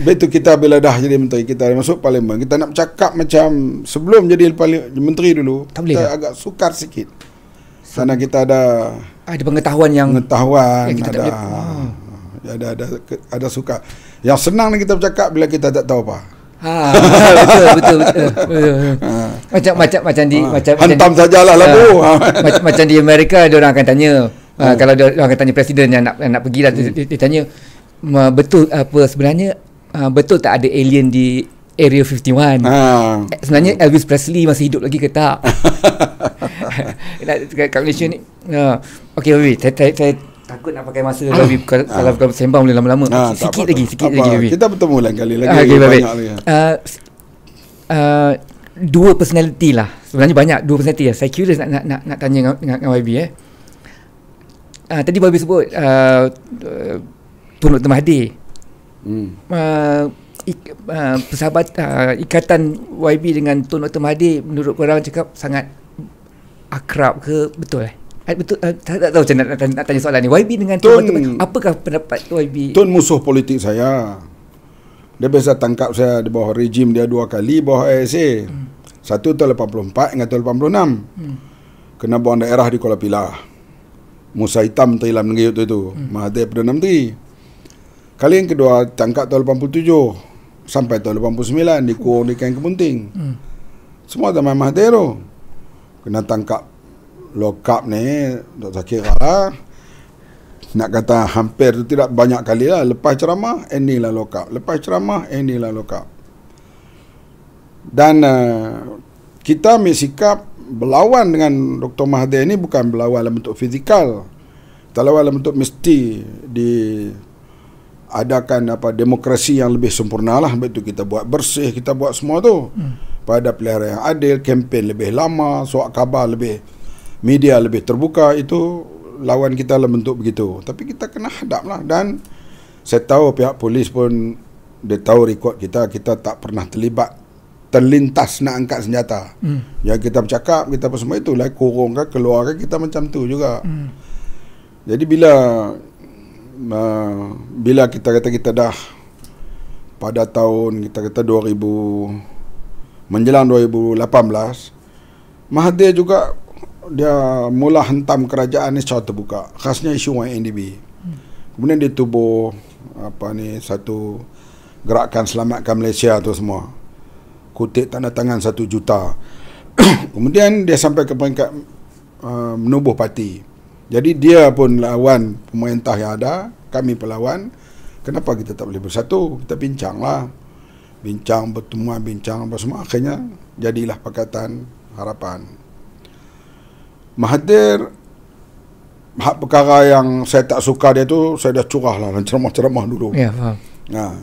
Betul kita bila dah jadi menteri kita masuk parlimen kita nak cakap macam sebelum jadi menteri dulu tak kita tak? agak sukar sikit. Sana kita ada ah, ada pengetahuan yang pengetahuan yang ah. Ada, ada ada ada suka yang senang kita bercakap bila kita tak tahu apa. Ha betul betul betul. Ah. Macam macam macam di ha. macam hantam sajalah ha. lagu. Ha. Macam macam di Amerika dia orang akan tanya ha. Ha, kalau dia orang akan tanya presiden yang nak yang nak pergi dah hmm. dia, dia tanya betul apa sebenarnya betul tak ada alien di Area 51. Ha. Eh, sebenarnya Elvis Presley masih hidup lagi ke tak? [LAUGHS] Kat Malaysia ni. Ha. Okay, saya takut nak pakai masa lebih ah. kalau kalau sembang boleh lama-lama. Ha, sikit lagi, sikit lagi. Baby. Kita bertemu lain kali lagi. Ah, okay, banyak lagi. Uh, uh, dua personality lah. Sebenarnya banyak dua personality lah. Saya curious nak nak nak, nak tanya dengan, dengan, YB eh. Uh, tadi YB sebut uh, Tun Dr. Mahathir. Hmm. Uh, ik, uh, persahabat, uh, ikatan YB dengan Tun Dr. Mahathir menurut korang cakap sangat akrab ke betul eh? Eh, betul, uh, tak, tak tahu macam nak, nak, tanya soalan ni. YB dengan Tun, teman apakah pendapat YB? Tun musuh politik saya. Dia biasa tangkap saya di bawah rejim dia dua kali, bawah ASA. Hmm. Satu tahun 84 hingga tahun 86. Hmm. Kena buang daerah di Kuala Pilah. Musa Hitam Menteri Lam Negeri waktu itu. Hmm. Mahathir Perdana Menteri. Kali yang kedua, tangkap tahun 87. Sampai tahun 89, dikurung di Kain Kemunting. Hmm. Semua zaman Mahathir tu. Kena tangkap low cup ni Dr. Zakira lah nak kata hampir tu tidak banyak kali lah lepas ceramah inilah low cup lepas ceramah inilah low cup dan uh, kita ambil sikap berlawan dengan Dr. Mahathir ni bukan berlawan dalam bentuk fizikal kita lawan dalam bentuk mesti di adakan apa demokrasi yang lebih sempurna lah betul kita buat bersih kita buat semua tu hmm. pada pelihara yang adil kempen lebih lama suak kabar lebih media lebih terbuka itu lawan kita dalam bentuk begitu. Tapi kita kena hadap lah dan saya tahu pihak polis pun dia tahu rekod kita, kita tak pernah terlibat terlintas nak angkat senjata. Hmm. Yang kita bercakap, kita apa semua itu, lah kurung ke, keluar ke, kita macam tu juga. Hmm. Jadi bila uh, bila kita kata kita dah pada tahun kita kata 2000 menjelang 2018 Mahathir juga dia mula hentam kerajaan ni secara terbuka khasnya isu YNDB hmm. kemudian dia tubuh apa ni satu gerakan selamatkan Malaysia tu semua kutip tanda tangan satu juta [CLEARS THROAT] kemudian dia sampai ke peringkat uh, menubuh parti jadi dia pun lawan pemerintah yang ada kami pelawan kenapa kita tak boleh bersatu kita bincang lah bincang bertemu bincang apa semua akhirnya jadilah pakatan harapan Mahathir hak perkara yang saya tak suka dia tu saya dah curah lah dan ceramah-ceramah dulu. Ya, faham. Nah. Ha.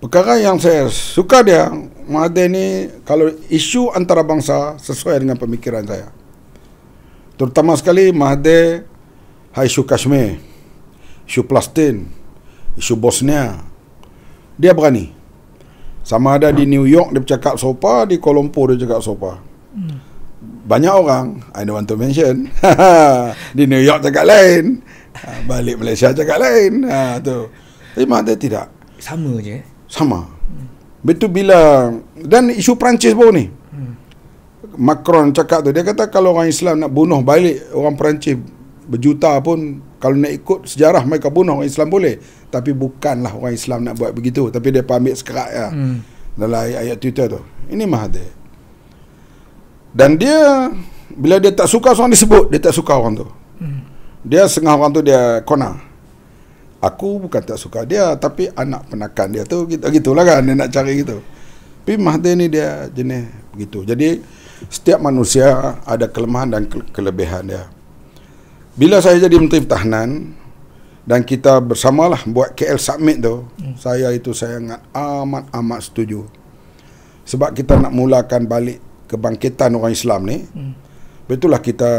Perkara yang saya suka dia Mahathir ni kalau isu antara bangsa sesuai dengan pemikiran saya. Terutama sekali Mahathir hak isu Kashmir, isu Palestin, isu Bosnia. Dia berani. Sama ada di ha. New York dia bercakap sopa, di Kuala Lumpur dia cakap sopa. Hmm banyak orang I don't want to mention [LAUGHS] di New York cakap lain ah, balik Malaysia cakap lain ha, tu tapi mak dia tidak sama je sama betul bila dan isu Perancis baru ni hmm. Macron cakap tu dia kata kalau orang Islam nak bunuh balik orang Perancis berjuta pun kalau nak ikut sejarah mereka bunuh orang Islam boleh tapi bukanlah orang Islam nak buat begitu tapi dia ambil sekerat ya. hmm. dalam ayat, ayat Twitter tu ini Mahathir dan dia bila dia tak suka orang disebut, dia tak suka orang tu. Hmm. Dia setengah orang tu dia kona. Aku bukan tak suka dia tapi anak penakan dia tu gitu gitulah kan dia nak cari gitu. Tapi Mahdi ni dia jenis begitu. Jadi setiap manusia ada kelemahan dan kelebihan dia. Bila saya jadi Menteri Pertahanan dan kita bersamalah buat KL Summit tu, hmm. saya itu saya sangat amat amat setuju. Sebab kita nak mulakan balik kebangkitan orang Islam ni hmm. lah kita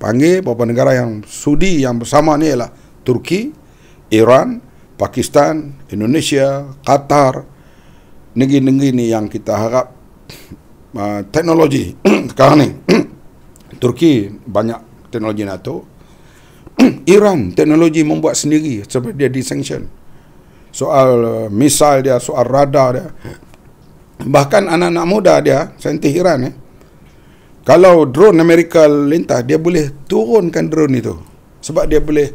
panggil beberapa negara yang sudi yang bersama ni ialah Turki, Iran, Pakistan, Indonesia, Qatar negeri-negeri ni yang kita harap uh, teknologi [CLEARS THROAT] sekarang ni [CLEARS THROAT] Turki banyak teknologi NATO [CLEARS THROAT] Iran teknologi membuat sendiri sebab dia disanction soal uh, misal dia soal radar dia Bahkan anak-anak muda dia, saintis Iran eh, kalau drone Amerika lintas, dia boleh turunkan drone itu. Sebab dia boleh,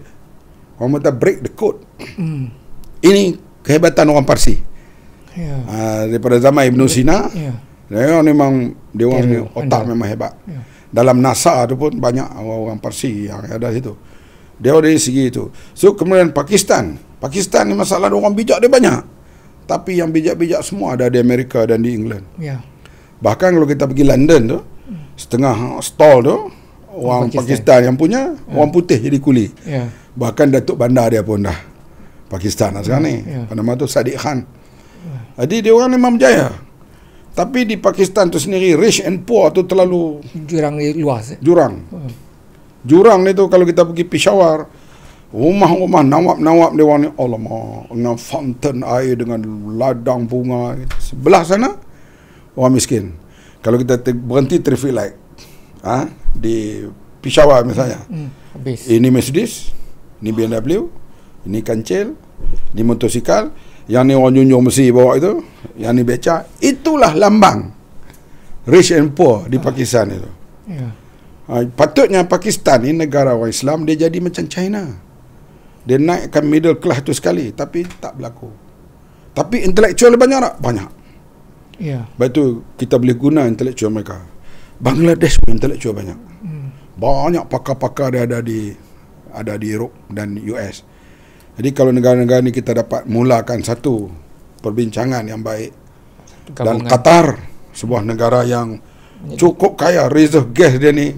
orang kata break the code. Hmm. Ini kehebatan orang Parsi. Ya. Uh, daripada zaman Ibn Sina, ya. dia memang, dia orang ya, otak anda. memang hebat. Ya. Dalam NASA tu pun banyak orang-orang Parsi yang ada situ. Dia dari segi itu. So kemudian Pakistan. Pakistan ni masalah orang bijak dia banyak. Tapi yang bijak-bijak semua ada di Amerika dan di England. Ya. Bahkan kalau kita pergi London tu, setengah stall tu, orang Pakistan, Pakistan yang punya, yeah. orang putih jadi kuli. Ya. Bahkan Datuk Bandar dia pun dah Pakistan lah sekarang yeah. ni. Yeah. Ya. Nama tu Sadiq Khan. Yeah. Jadi dia orang memang berjaya. Tapi di Pakistan tu sendiri, rich and poor tu terlalu... Jurang luas. Eh? Jurang. Hmm. Jurang ni tu kalau kita pergi Peshawar, rumah-rumah nawab-nawab dia ni Allah dengan fountain air dengan ladang bunga sebelah sana orang miskin kalau kita ter- berhenti traffic light ha? di Peshawar misalnya hmm, hmm, ini Mercedes ini BMW ini kancil ini motosikal yang ni orang junjung mesti bawa itu yang ni beca itulah lambang rich and poor di Pakistan itu yeah. Ha, patutnya Pakistan ni negara orang Islam dia jadi macam China dia naikkan middle class tu sekali tapi tak berlaku tapi intelektual banyak tak? banyak ya yeah. sebab tu kita boleh guna intelektual mereka Bangladesh pun intelektual banyak hmm. banyak pakar-pakar dia ada di ada di Europe dan US jadi kalau negara-negara ni kita dapat mulakan satu perbincangan yang baik dan Qatar sebuah negara yang cukup kaya reserve gas dia ni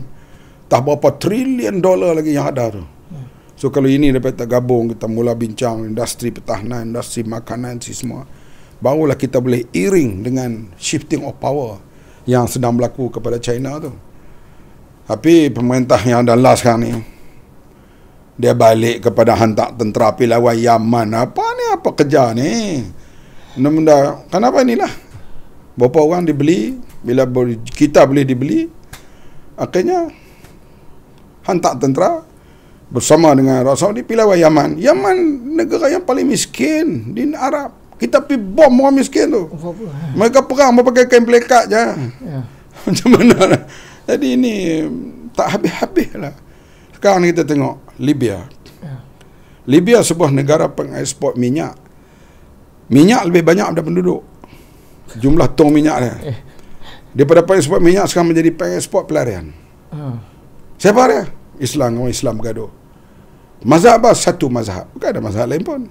tak berapa trilion dolar lagi yang ada tu So kalau ini dapat kita gabung, kita mula bincang industri pertahanan, industri makanan, si semua. Barulah kita boleh iring dengan shifting of power yang sedang berlaku kepada China tu. Tapi pemerintah yang dah last sekarang ni, dia balik kepada hantar tentera api lawan Yaman. Apa ni? Apa kerja ni? Benda-benda, kenapa inilah? Berapa orang dibeli? Bila kita boleh dibeli? Akhirnya, hantar tentera bersama dengan Rasul di pilih Yaman. Yaman negara yang paling miskin di Arab. Kita pi bom orang miskin tu. Mereka perang pakai kain belekat je. Hmm, ya. [LAUGHS] Macam mana? Jadi ini tak habis-habis lah. Sekarang kita tengok Libya. Ya. Libya sebuah negara pengeksport minyak. Minyak lebih banyak daripada penduduk. Jumlah tong minyak dia. Eh. Daripada pengeksport minyak sekarang menjadi pengeksport pelarian. Ah. Siapa dia? Islam orang Islam bergaduh mazhab satu mazhab bukan ada mazhab lain pun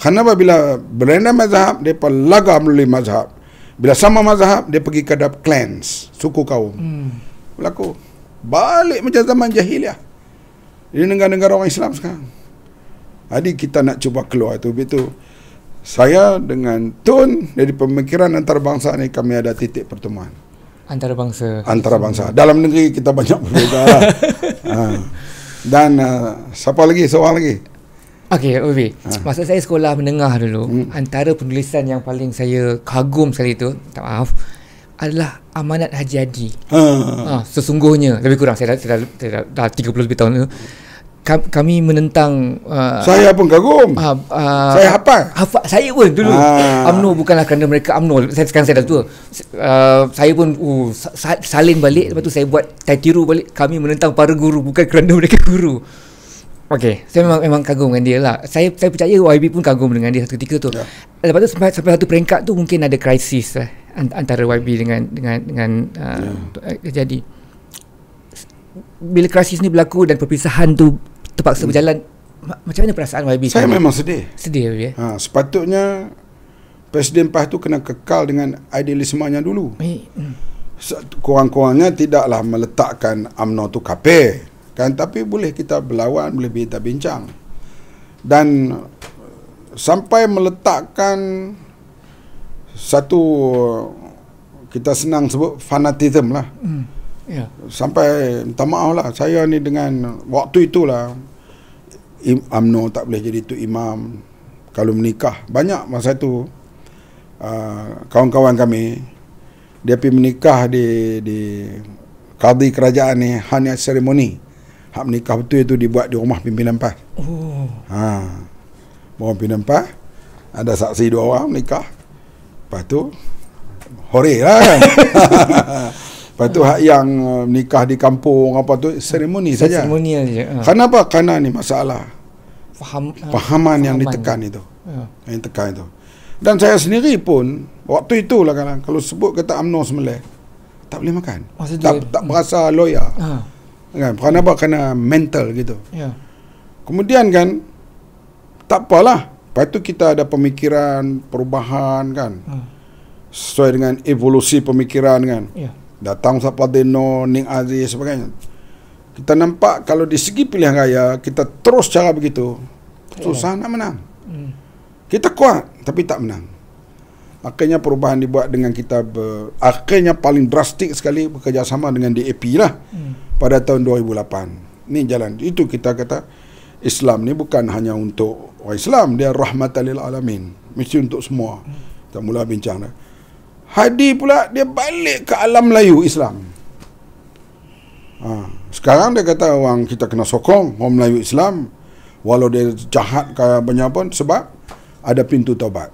kenapa bila berenda mazhab depa lagam melalui mazhab bila sama mazhab dia pergi ke dalam clans suku kaum hmm. berlaku balik macam zaman jahiliah Ini negara-negara orang Islam sekarang jadi kita nak cuba keluar itu begitu saya dengan Tun dari pemikiran antarabangsa ini kami ada titik pertemuan antarabangsa antarabangsa dalam negeri kita banyak berbeza lah. [LAUGHS] ha. Dan uh, siapa lagi? Seorang lagi. Okey, Ubi. Ha. Masa saya sekolah menengah dulu, hmm. antara penulisan yang paling saya kagum sekali itu, tak maaf, adalah Amanat Haji Adi. Ha. ha. sesungguhnya. Lebih kurang, saya dah, dah, dah, dah 30 lebih tahun itu kami menentang uh, saya pun kagum uh, uh, saya apa? hafa, saya pun dulu ah. amno bukanlah kerana mereka amno saya sekarang saya dah tua uh, saya pun uh, salin balik lepas tu saya buat tiru balik kami menentang para guru bukan kerana [LAUGHS] mereka guru Okay, saya memang, memang kagum dengan dia lah saya, saya percaya YB pun kagum dengan dia satu ketika tu yeah. Lepas tu sampai, sampai satu peringkat tu mungkin ada krisis lah Antara YB dengan dengan dengan uh, yeah. Jadi Bila krisis ni berlaku dan perpisahan tu terpaksa hmm. berjalan macam mana perasaan YB saya sekarang? memang sedih sedih ya? ha, sepatutnya Presiden PAH tu kena kekal dengan idealismenya dulu hmm. kurang-kurangnya tidaklah meletakkan UMNO tu kapir kan tapi boleh kita berlawan boleh kita bincang dan sampai meletakkan satu kita senang sebut fanatism lah hmm. Ya. Sampai minta maaf lah Saya ni dengan Waktu itulah im, UMNO tak boleh jadi tu imam Kalau menikah Banyak masa tu uh, Kawan-kawan kami Dia pergi menikah di di Kadi kerajaan ni Hanya seremoni Hak menikah betul itu dibuat di rumah pimpinan PAS oh. ha. Rumah pimpinan PAS Ada saksi dua orang menikah Lepas tu Hore lah kan [LAUGHS] Lepas tu hak yang eh, nikah di kampung apa tu seremoni saja. Seremoni saja. Ha. Kenapa? Karena ni masalah. Faham, ha. fahaman, yang ditekan itu. Ya. Yang tekan itu. Dan saya sendiri pun waktu itulah kan kalau sebut kata amno semelih tak boleh makan. Masa tak dia, tak berasa loya. Ha. Kan? Kenapa? Karena mental gitu. Ya. Kemudian kan tak apalah. Lepas tu kita ada pemikiran perubahan kan. Ha. Sesuai dengan evolusi pemikiran kan. Ya datang siapa Dino, Ning Aziz sebagainya. Kita nampak kalau di segi pilihan raya kita terus cara begitu, susah yeah. nak menang. Hmm. Kita kuat tapi tak menang. Akhirnya perubahan dibuat dengan kita ber, akhirnya paling drastik sekali bekerjasama dengan DAP lah hmm. pada tahun 2008. Ini jalan itu kita kata Islam ni bukan hanya untuk orang Islam dia rahmatan lil alamin mesti untuk semua. Kita hmm. mula bincang dah. Hadi pula dia balik ke alam Melayu Islam. Ha. Sekarang dia kata orang kita kena sokong orang Melayu Islam. Walau dia jahat ke banyak pun sebab ada pintu taubat.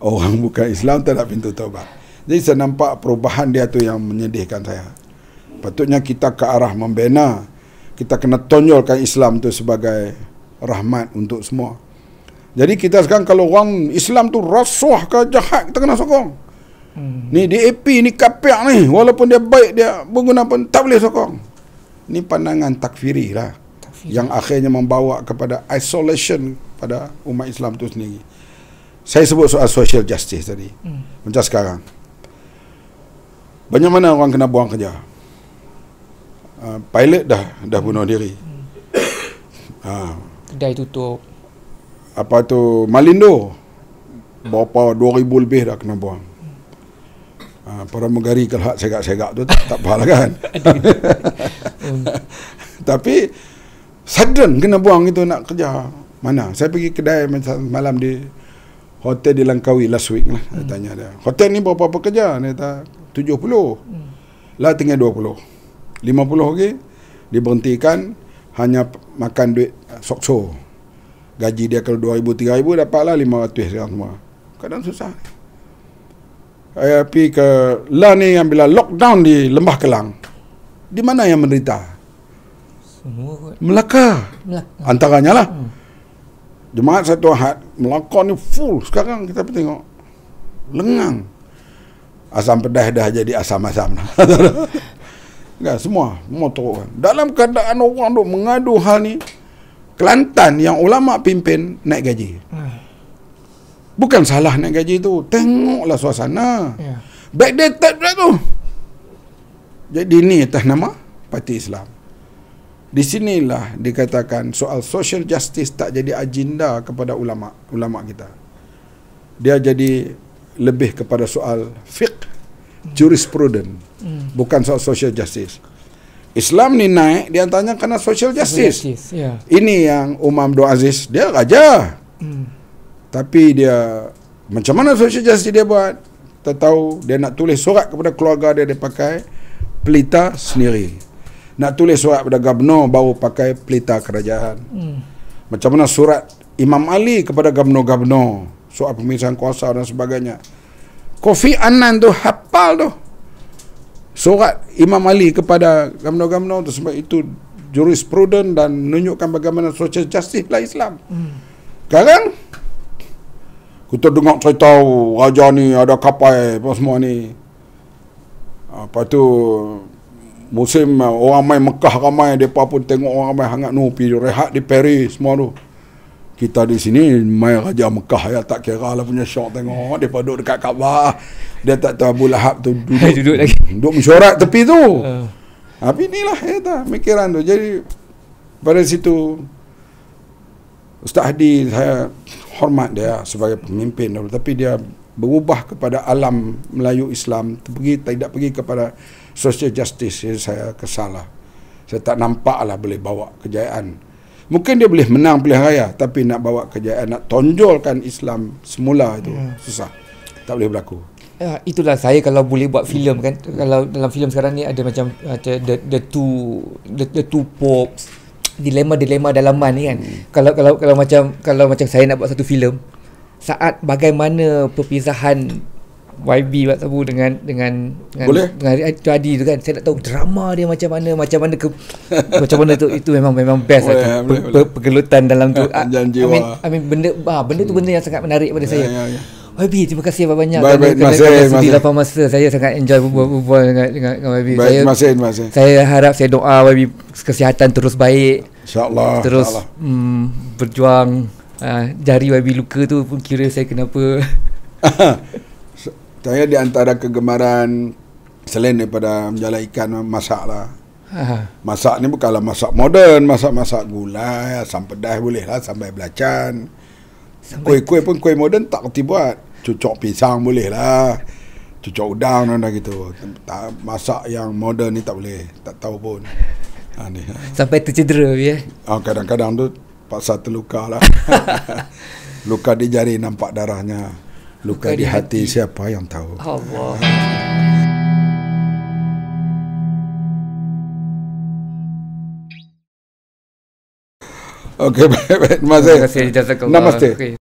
Orang [LAUGHS] bukan Islam tak ada pintu taubat. Jadi saya nampak perubahan dia tu yang menyedihkan saya. Patutnya kita ke arah membina. Kita kena tonjolkan Islam tu sebagai rahmat untuk semua. Jadi kita sekarang kalau orang Islam tu rasuah ke jahat kita kena sokong. Hmm. Ni DAP ni kapiak ni walaupun dia baik dia berguna pun tak boleh sokong. Ni pandangan takfiri lah. Takfiri. Yang akhirnya membawa kepada isolation pada umat Islam tu sendiri. Saya sebut soal social justice tadi. Hmm. Macam sekarang. Banyak mana orang kena buang kerja. Uh, pilot dah dah bunuh diri. Hmm. ha. Kedai tutup. Apa tu Malindo? bapa 2000 lebih dah kena buang. Ha, para menggari kelak segak-segak tu tak, tak pahala kan. [LAUGHS] Tapi sudden kena buang itu nak kerja. Mana? Saya pergi kedai malam di hotel di Langkawi last week lah. hmm. tanya dia. Hotel ni berapa pekerja? Dia kata 70. Hmm. Lah tinggal 20. 50 lagi diberhentikan hanya makan duit eh, sokso. Gaji dia kalau 2000 3000 dapatlah 500 sekarang semua. Kadang susah. Hmm eh, pi ke lah ni yang bila lockdown di Lembah Kelang. Di mana yang menderita? Semua. Melaka. Melaka. Antaranya lah. Hmm. Jemaat satu ahad, Melaka ni full. Sekarang kita pergi tengok. Lengang. Asam pedas dah jadi asam-asam. [LAUGHS] kan, semua. Semua teruk. Kan. Dalam keadaan orang duk mengadu hal ni, Kelantan yang ulama pimpin naik gaji. Hmm. Bukan salah nak gaji tu. Tengoklah suasana. Ya. Backdated pula tu. Jadi ni atas nama Parti Islam. Di sinilah dikatakan soal social justice tak jadi agenda kepada ulama ulama kita. Dia jadi lebih kepada soal fiqh, hmm. jurisprudence. Hmm. Bukan soal social justice. Islam ni naik dia tanya social Social justice yeah. Ini yang Umam Abdul Aziz, dia raja. Hmm. Tapi dia macam mana social justice dia buat? Tak tahu dia nak tulis surat kepada keluarga dia dia pakai pelita sendiri. Nak tulis surat kepada gabno baru pakai pelita kerajaan. Hmm. Macam mana surat Imam Ali kepada gabno-gabno surat pemisahan kuasa dan sebagainya. Kofi Annan tu hafal tu. Surat Imam Ali kepada gubernur-gubernur tu sebab itu jurisprudent dan menunjukkan bagaimana social justice lah Islam. Hmm. Sekarang kita dengar cerita raja ni ada kapal apa semua ni apa ah, tu musim ah, orang main Mekah ramai depa pun tengok orang ramai hangat nu pi rehat di Paris semua tu kita di sini main raja Mekah ya tak kira lah punya syok tengok depa duduk dekat Kaabah dia tak tahu Abu Lahab tu [LAUGHS] duduk, duduk lagi duduk mesyuarat tepi tu ah. tapi uh. inilah ya ta, mikiran tu jadi pada situ Ustaz Hadi saya hormat dia sebagai pemimpin tapi dia berubah kepada alam Melayu Islam pergi tidak pergi kepada social justice yang saya kesalah. saya tak nampak lah boleh bawa kejayaan mungkin dia boleh menang pilihan raya tapi nak bawa kejayaan nak tonjolkan Islam semula itu yeah. susah tak boleh berlaku Ya, itulah saya kalau boleh buat filem kan kalau dalam filem sekarang ni ada macam ada the, the two the, the two popes dilema-dilema dalaman ni kan. Hmm. Kalau kalau kalau macam kalau macam saya nak buat satu filem saat bagaimana perpisahan YB buat sabu dengan dengan dengan Boleh. dengan Adi tu kan saya nak tahu drama dia macam mana macam mana ke [LAUGHS] macam mana tu itu memang memang best Boleh, lah, tu, pe, pe, pergelutan dalam tu I, mean, I mean benda ah, benda tu hmm. benda yang sangat menarik pada yeah, saya yeah, yeah. YB terima kasih banyak-banyak kerana -banyak masin, masin. lapang masa saya sangat enjoy berbual dengan, dengan, dengan YB saya, masin, masin. saya harap saya doa YB kesihatan terus baik insyaAllah terus insya mm, berjuang uh, jari YB luka tu pun kira saya kenapa [LAUGHS] saya di antara kegemaran selain daripada menjala ikan masak lah Aha. Masak ni bukanlah masak moden, masak-masak gulai, sampai dah boleh lah sampai belacan. Kuih-kuih pun kuih moden tak kerti buat cucuk pisang boleh lah cucuk udang dan dah gitu tak, masak yang moden ni tak boleh tak tahu pun ha, ni. Ha. sampai tercedera ya ha, kadang-kadang tu pasal terluka lah [LAUGHS] luka di jari nampak darahnya luka, luka di, di hati, hati, siapa yang tahu Allah ha. Okay, [LAUGHS] baik-baik. Terima Terima kasih. Namaste. Okay.